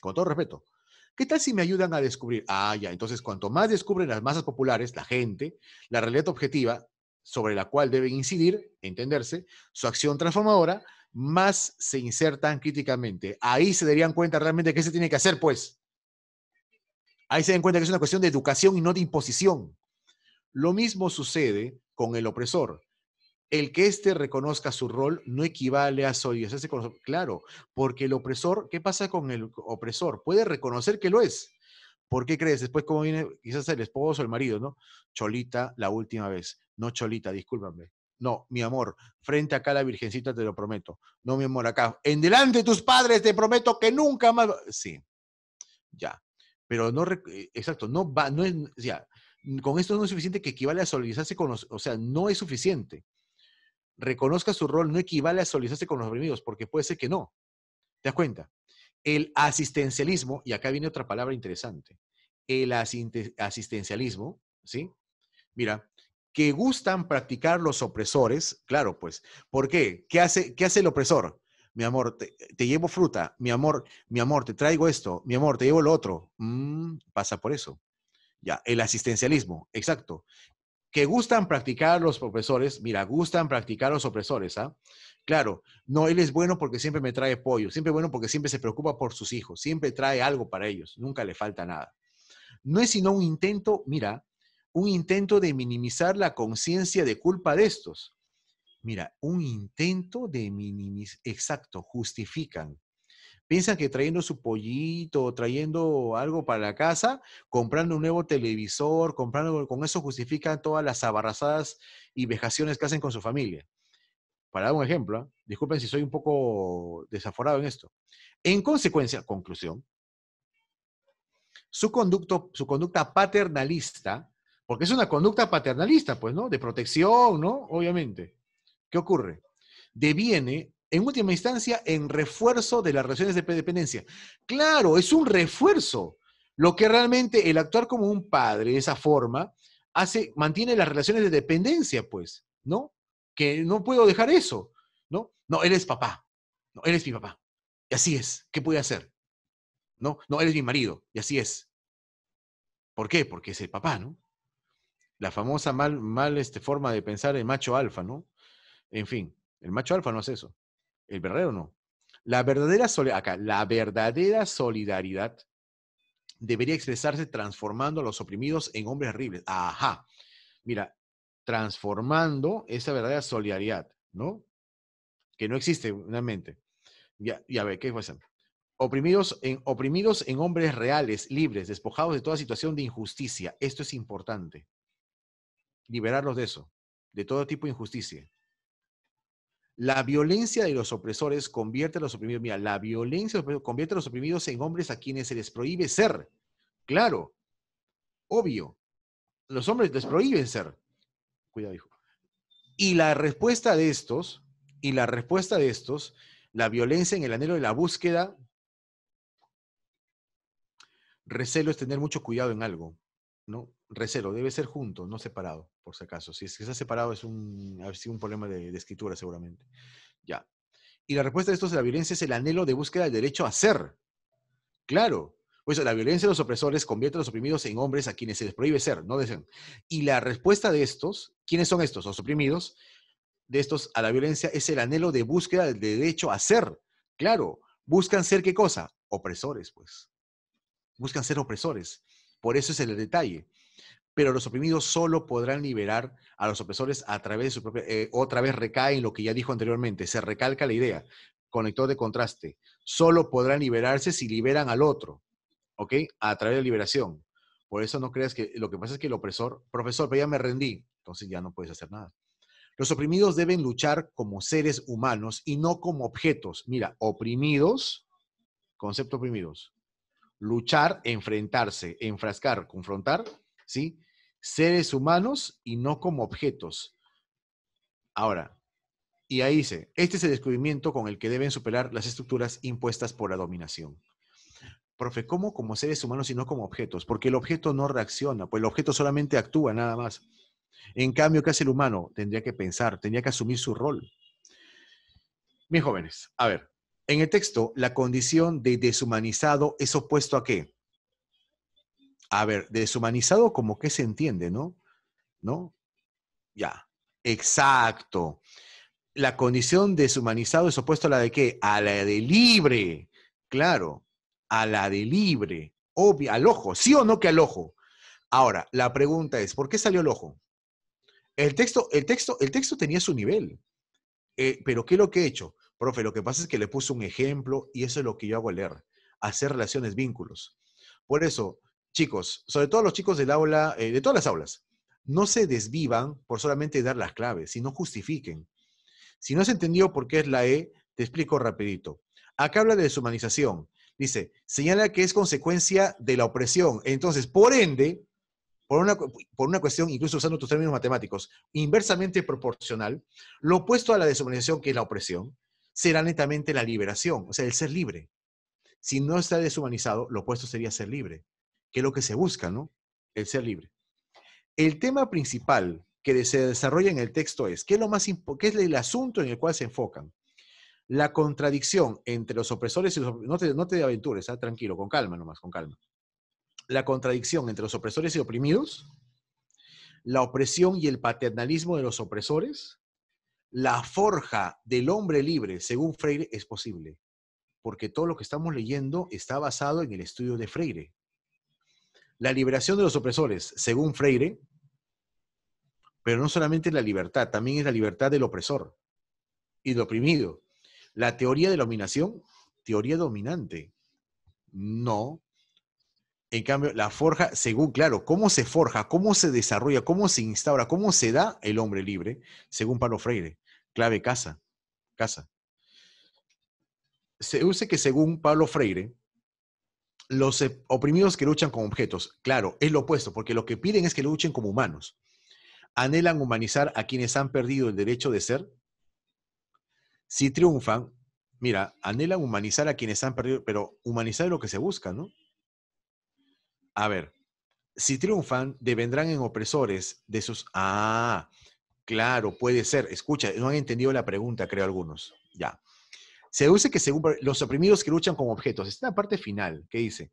con todo respeto, ¿qué tal si me ayudan a descubrir? Ah, ya, entonces cuanto más descubren las masas populares, la gente, la realidad objetiva sobre la cual deben incidir, entenderse, su acción transformadora, más se insertan críticamente. Ahí se darían cuenta realmente qué se tiene que hacer, pues. Ahí se dan cuenta que es una cuestión de educación y no de imposición. Lo mismo sucede con el opresor el que éste reconozca su rol no equivale a su Claro, porque el opresor, ¿qué pasa con el opresor? Puede reconocer que lo es. ¿Por qué crees? Después, como viene quizás el esposo o el marido, ¿no? Cholita, la última vez. No, Cholita, discúlpame. No, mi amor, frente acá a la Virgencita te lo prometo. No, mi amor, acá. En delante de tus padres te prometo que nunca más. Sí, ya. Pero no, eh, exacto, no va, no es, ya, con esto no es suficiente que equivale a solidarizarse con o sea, no es suficiente reconozca su rol no equivale a solicitarse con los oprimidos, porque puede ser que no. ¿Te das cuenta? El asistencialismo, y acá viene otra palabra interesante, el asistencialismo, ¿sí? Mira, que gustan practicar los opresores, claro, pues, ¿por qué? ¿Qué hace, hace el opresor? Mi amor, te, llevo fruta, mi amor, mi amor, te traigo esto, mi amor, te llevo lo otro. Mm, pasa por eso. Ya, el asistencialismo, exacto que gustan practicar los profesores, mira, gustan practicar los opresores. ¿ah? Claro, no, él es bueno porque siempre me trae pollo, siempre bueno porque siempre se preocupa por sus hijos, siempre trae algo para ellos, nunca le falta nada. No es sino un intento, mira, un intento de minimizar la conciencia de culpa de estos. Mira, un intento de minimizar, exacto, justifican. Piensan que trayendo su pollito, trayendo algo para la casa, comprando un nuevo televisor, comprando, con eso justifican todas las abarrazadas y vejaciones que hacen con su familia. Para dar un ejemplo, ¿eh? disculpen si soy un poco desaforado en esto. En consecuencia, conclusión, su, conducto, su conducta paternalista, porque es una conducta paternalista, pues, ¿no? De protección, ¿no? Obviamente. ¿Qué ocurre? Deviene en última instancia, en refuerzo de las relaciones de dependencia. Claro, es un refuerzo. Lo que realmente el actuar como un padre de esa forma hace, mantiene las relaciones de dependencia, pues, ¿no? Que no puedo dejar eso, ¿no? No, él es papá, no, él es mi papá, y así es, ¿qué puede hacer? No, no, él es mi marido, y así es. ¿Por qué? Porque es el papá, ¿no? La famosa mal, mal este, forma de pensar el macho alfa, ¿no? En fin, el macho alfa no hace eso el verdadero no. La verdadera, solidaridad debería expresarse transformando a los oprimidos en hombres horribles. Ajá. Mira, transformando esa verdadera solidaridad, ¿no? Que no existe realmente. Ya, ya ve, ¿qué pasa? Oprimidos en, oprimidos en hombres reales, libres, despojados de toda situación de injusticia. Esto es importante. Liberarlos de eso, de todo tipo de injusticia. La violencia de los opresores convierte a los oprimidos, mira, la violencia convierte a los oprimidos en hombres a quienes se les prohíbe ser. Claro, obvio. Los hombres les prohíben ser. Cuidado, hijo. Y la respuesta de estos, y la respuesta de estos, la violencia en el anhelo de la búsqueda, recelo es tener mucho cuidado en algo, ¿no? recelo, debe ser junto, no separado, por si acaso. Si es que está separado es un, un problema de, escritura seguramente. Ya. Y la respuesta de estos de la violencia es el anhelo de búsqueda del derecho a ser. Claro. Pues la violencia de los opresores convierte a los oprimidos en hombres a quienes se les prohíbe ser, no desean. Y la respuesta de estos, ¿quiénes son estos? Los oprimidos, de estos a la violencia es el anhelo de búsqueda del derecho a ser. Claro, buscan ser qué cosa? Opresores, pues. Buscan ser opresores. Por eso es el detalle pero los oprimidos solo podrán liberar a los opresores a través de su propia... Eh, otra vez recae en lo que ya dijo anteriormente, se recalca la idea, conector de contraste, solo podrán liberarse si liberan al otro, ¿ok? A través de liberación. Por eso no creas que lo que pasa es que el opresor, profesor, pero ya me rendí, entonces ya no puedes hacer nada. Los oprimidos deben luchar como seres humanos y no como objetos. Mira, oprimidos, concepto oprimidos. Luchar, enfrentarse, enfrascar, confrontar, ¿sí? seres humanos y no como objetos. Ahora, y ahí dice, este es el descubrimiento con el que deben superar las estructuras impuestas por la dominación. Profe, ¿cómo como seres humanos y no como objetos? Porque el objeto no reacciona, pues el objeto solamente actúa nada más. En cambio, ¿qué hace el humano? Tendría que pensar, tendría que asumir su rol. Mis jóvenes, a ver, en el texto, la condición de deshumanizado es opuesto a qué? a ver, deshumanizado como que se entiende, ¿no? ¿No? Ya, exacto. La condición deshumanizado es opuesto a la de qué? A la de libre, claro, a la de libre, obvio, al ojo, sí o no que al ojo. Ahora, la pregunta es, ¿por qué salió el ojo? El texto, el texto, el texto tenía su nivel. Eh, pero ¿qué es lo que he hecho? Profe, lo que pasa es que le puse un ejemplo y eso es lo que yo hago leer, hacer relaciones, vínculos. Por eso, chicos, sobre todo los chicos del aula, eh, de todas las aulas, no se desvivan por solamente dar las claves, sino justifiquen. Si no has entendido por qué es la E, te explico rapidito. Acá habla de deshumanización. Dice, señala que es consecuencia de la opresión. Entonces, por ende, por una, por una cuestión, incluso usando tus términos matemáticos, inversamente proporcional, lo opuesto a la deshumanización, que es la opresión, será netamente la liberación, o sea, el ser libre. Si no está deshumanizado, lo opuesto sería ser libre que es lo que se busca, ¿no? El ser libre. El tema principal que se desarrolla en el texto es, ¿qué es, lo más qué es el asunto en el cual se enfocan? La contradicción entre los opresores y los... No te, no te aventures, ah, tranquilo, con calma nomás, con calma. La contradicción entre los opresores y oprimidos, la opresión y el paternalismo de los opresores, la forja del hombre libre, según Freire, es posible, porque todo lo que estamos leyendo está basado en el estudio de Freire la liberación de los opresores, según Freire, pero no solamente la libertad, también es la libertad del opresor y del oprimido. La teoría de la dominación, teoría dominante. No. En cambio, la forja, según, claro, cómo se forja, cómo se desarrolla, cómo se instaura, cómo se da el hombre libre, según Pablo Freire. Clave casa, casa. Se usa que según Pablo Freire, los eh, oprimidos que luchan con objetos. Claro, es lo opuesto, porque lo que piden es que luchen como humanos. Anhelan humanizar a quienes han perdido el derecho de ser. Si triunfan, mira, anhelan humanizar a quienes han perdido, pero humanizar es lo que se busca, ¿no? A ver, si triunfan, devendrán en opresores de sus... Ah, claro, puede ser. Escucha, no han entendido la pregunta, creo algunos. Ya. Se dice que según los oprimidos que luchan como objetos, es la parte final que dice,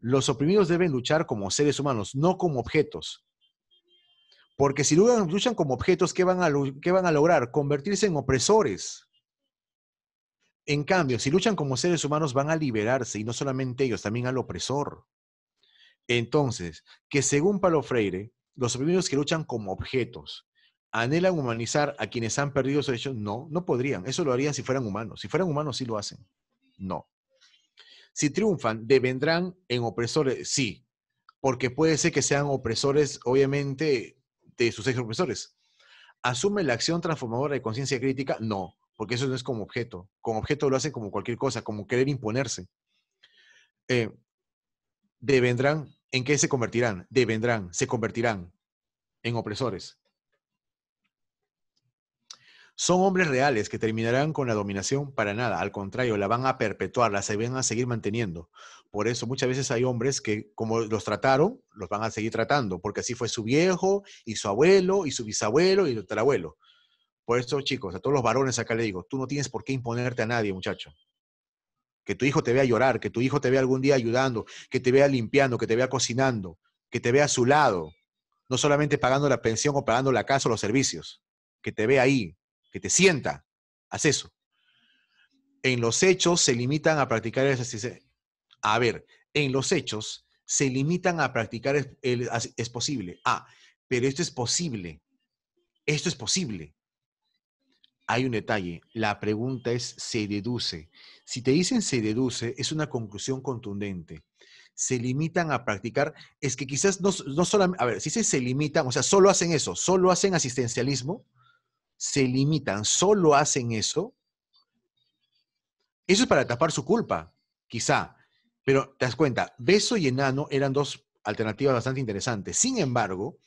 los oprimidos deben luchar como seres humanos, no como objetos. Porque si luchan, como objetos, ¿qué van, a, ¿qué van a lograr? Convertirse en opresores. En cambio, si luchan como seres humanos, van a liberarse y no solamente ellos, también al opresor. Entonces, que según Palo Freire, los oprimidos que luchan como objetos anhelan humanizar a quienes han perdido su derechos, no, no podrían. Eso lo harían si fueran humanos. Si fueran humanos sí lo hacen. No. Si triunfan, devendrán en opresores, sí, porque puede ser que sean opresores, obviamente, de sus ex opresores. ¿Asume la acción transformadora de conciencia crítica? No, porque eso no es como objeto. Con objeto lo hacen como cualquier cosa, como querer imponerse. Eh, devendrán, ¿en qué se convertirán? Devendrán, se convertirán en opresores. Son hombres reales que terminarán con la dominación para nada, al contrario, la van a perpetuar, la se van a seguir manteniendo. Por eso muchas veces hay hombres que como los trataron, los van a seguir tratando, porque así fue su viejo y su abuelo y su bisabuelo y el abuelo. Por eso, chicos, a todos los varones acá le digo, tú no tienes por qué imponerte a nadie, muchacho. Que tu hijo te vea llorar, que tu hijo te vea algún día ayudando, que te vea limpiando, que te vea cocinando, que te vea a su lado, no solamente pagando la pensión o pagando la casa o los servicios, que te vea ahí, te sienta, haz eso. En los hechos se limitan a practicar el A ver, en los hechos se limitan a practicar el, es posible. Ah, pero esto es posible. Esto es posible. Hay un detalle. La pregunta es, ¿se deduce? Si te dicen se deduce, es una conclusión contundente. Se limitan a practicar. Es que quizás no, no solamente, a ver, si se, se limitan, o sea, solo hacen eso, solo hacen asistencialismo, se limitan, solo hacen eso, eso es para tapar su culpa, quizá. Pero te das cuenta, beso y enano eran dos alternativas bastante interesantes. Sin embargo,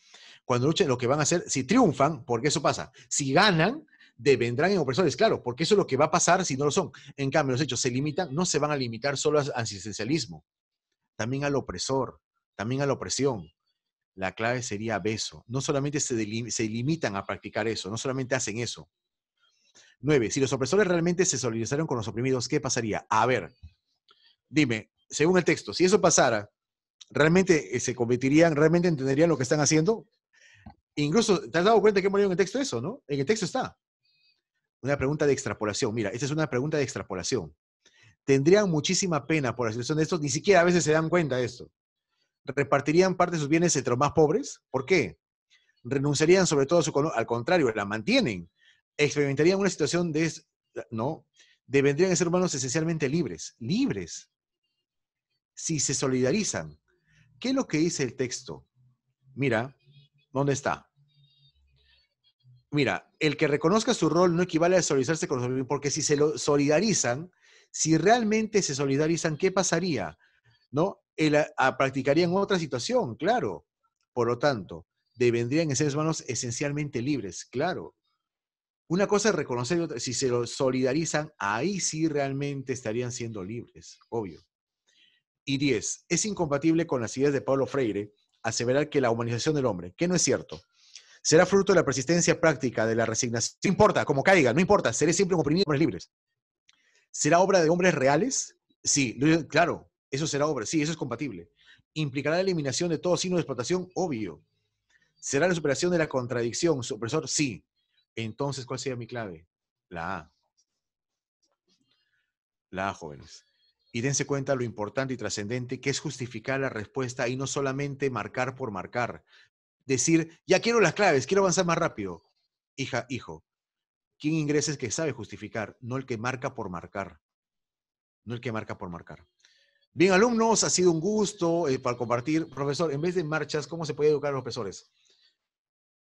cuando luchen, lo que van a hacer, si triunfan, porque eso pasa, si ganan, devendrán en opresores, claro, porque eso es lo que va a pasar si no lo son. En cambio, los hechos se limitan, no se van a limitar solo al asistencialismo, también al opresor, también a la opresión, la clave sería beso. No solamente se, limitan a practicar eso, no solamente hacen eso. Nueve, si los opresores realmente se solidarizaron con los oprimidos, ¿qué pasaría? A ver, dime, según el texto, si eso pasara, ¿realmente eh, se convertirían, realmente entenderían lo que están haciendo? Incluso, ¿te has dado cuenta que hemos en el texto eso, no? En el texto está. Una pregunta de extrapolación. Mira, esta es una pregunta de extrapolación. Tendrían muchísima pena por la situación de esto. ni siquiera a veces se dan cuenta de esto repartirían parte de sus bienes entre los más pobres. ¿Por qué? Renunciarían sobre todo a su al contrario, la mantienen. Experimentarían una situación de no, vendrían ser humanos esencialmente libres, libres. Si se solidarizan. ¿Qué es lo que dice el texto? Mira, ¿dónde está? Mira, el que reconozca su rol no equivale a solidarizarse con los porque si se lo solidarizan, si realmente se solidarizan, ¿qué pasaría? ¿No? Él practicaría practicarían otra situación, claro. Por lo tanto, devendrían en seres humanos esencialmente libres, claro. Una cosa es reconocer, si se lo solidarizan, ahí sí realmente estarían siendo libres, obvio. Y diez, Es incompatible con las ideas de Pablo Freire aseverar que la humanización del hombre, que no es cierto, será fruto de la persistencia práctica, de la resignación. No importa, como caiga, no importa, seré siempre un oprimido hombres libres. ¿Será obra de hombres reales? Sí, claro, eso será obra. Sí, eso es compatible. Implicará la eliminación de todo signo de explotación, obvio. ¿Será la superación de la contradicción, supresor? Sí. Entonces, ¿cuál sería mi clave? La A. La A, jóvenes. Y dense cuenta lo importante y trascendente que es justificar la respuesta y no solamente marcar por marcar. Decir, ya quiero las claves, quiero avanzar más rápido. Hija, hijo, ¿quién ingresa es que sabe justificar, no el que marca por marcar? No el que marca por marcar. Bien, alumnos, ha sido un gusto eh, para compartir. Profesor, en vez de marchas, ¿cómo se puede educar a los profesores?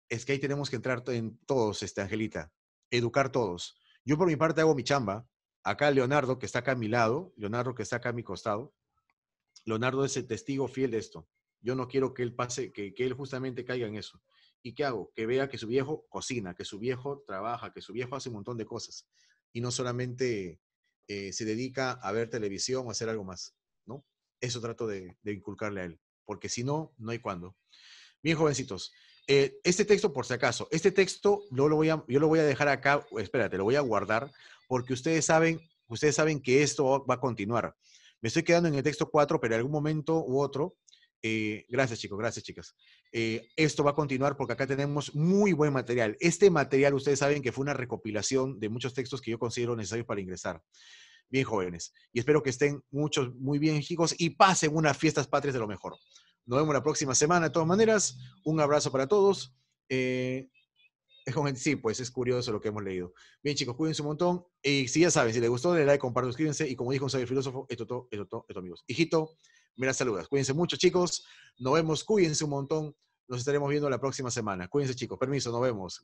Es que ahí tenemos que entrar en todos, este, Angelita. Educar todos. Yo por mi parte hago mi chamba. Acá Leonardo, que está acá a mi lado, Leonardo, que está acá a mi costado. Leonardo es el testigo fiel de esto. Yo no quiero que él pase, que, él justamente caiga en eso. ¿Y qué hago? Que vea que su viejo cocina, que su viejo trabaja, que su viejo hace un montón de cosas. Y no solamente eh, se dedica a ver televisión o hacer algo más. Eso trato de, inculcarle a él, porque si no, no hay cuándo. Bien, jovencitos, eh, este texto, por si acaso, este texto yo lo, voy a, yo lo voy a dejar acá, espérate, lo voy a guardar, porque ustedes saben, ustedes saben que esto va a continuar. Me estoy quedando en el texto 4, pero en algún momento u otro, eh, gracias chicos, gracias chicas. Eh, esto va a continuar porque acá tenemos muy buen material. Este material ustedes saben que fue una recopilación de muchos textos que yo considero necesarios para ingresar bien jóvenes. Y espero que estén muchos muy bien, chicos, y pasen unas fiestas patrias de lo mejor. Nos vemos la próxima semana, de todas maneras. Un abrazo para todos. Eh, sí, pues es curioso lo que hemos leído. Bien, chicos, cuídense un montón. Y si ya saben, si les gustó, denle like, compartan, suscríbanse. Y como dijo un sabio filósofo, esto, todo, esto, todo, esto, amigos. Hijito, me las saludas. Cuídense mucho, chicos. Nos vemos, cuídense un montón. Nos estaremos viendo la próxima semana. Cuídense, chicos. Permiso, nos vemos.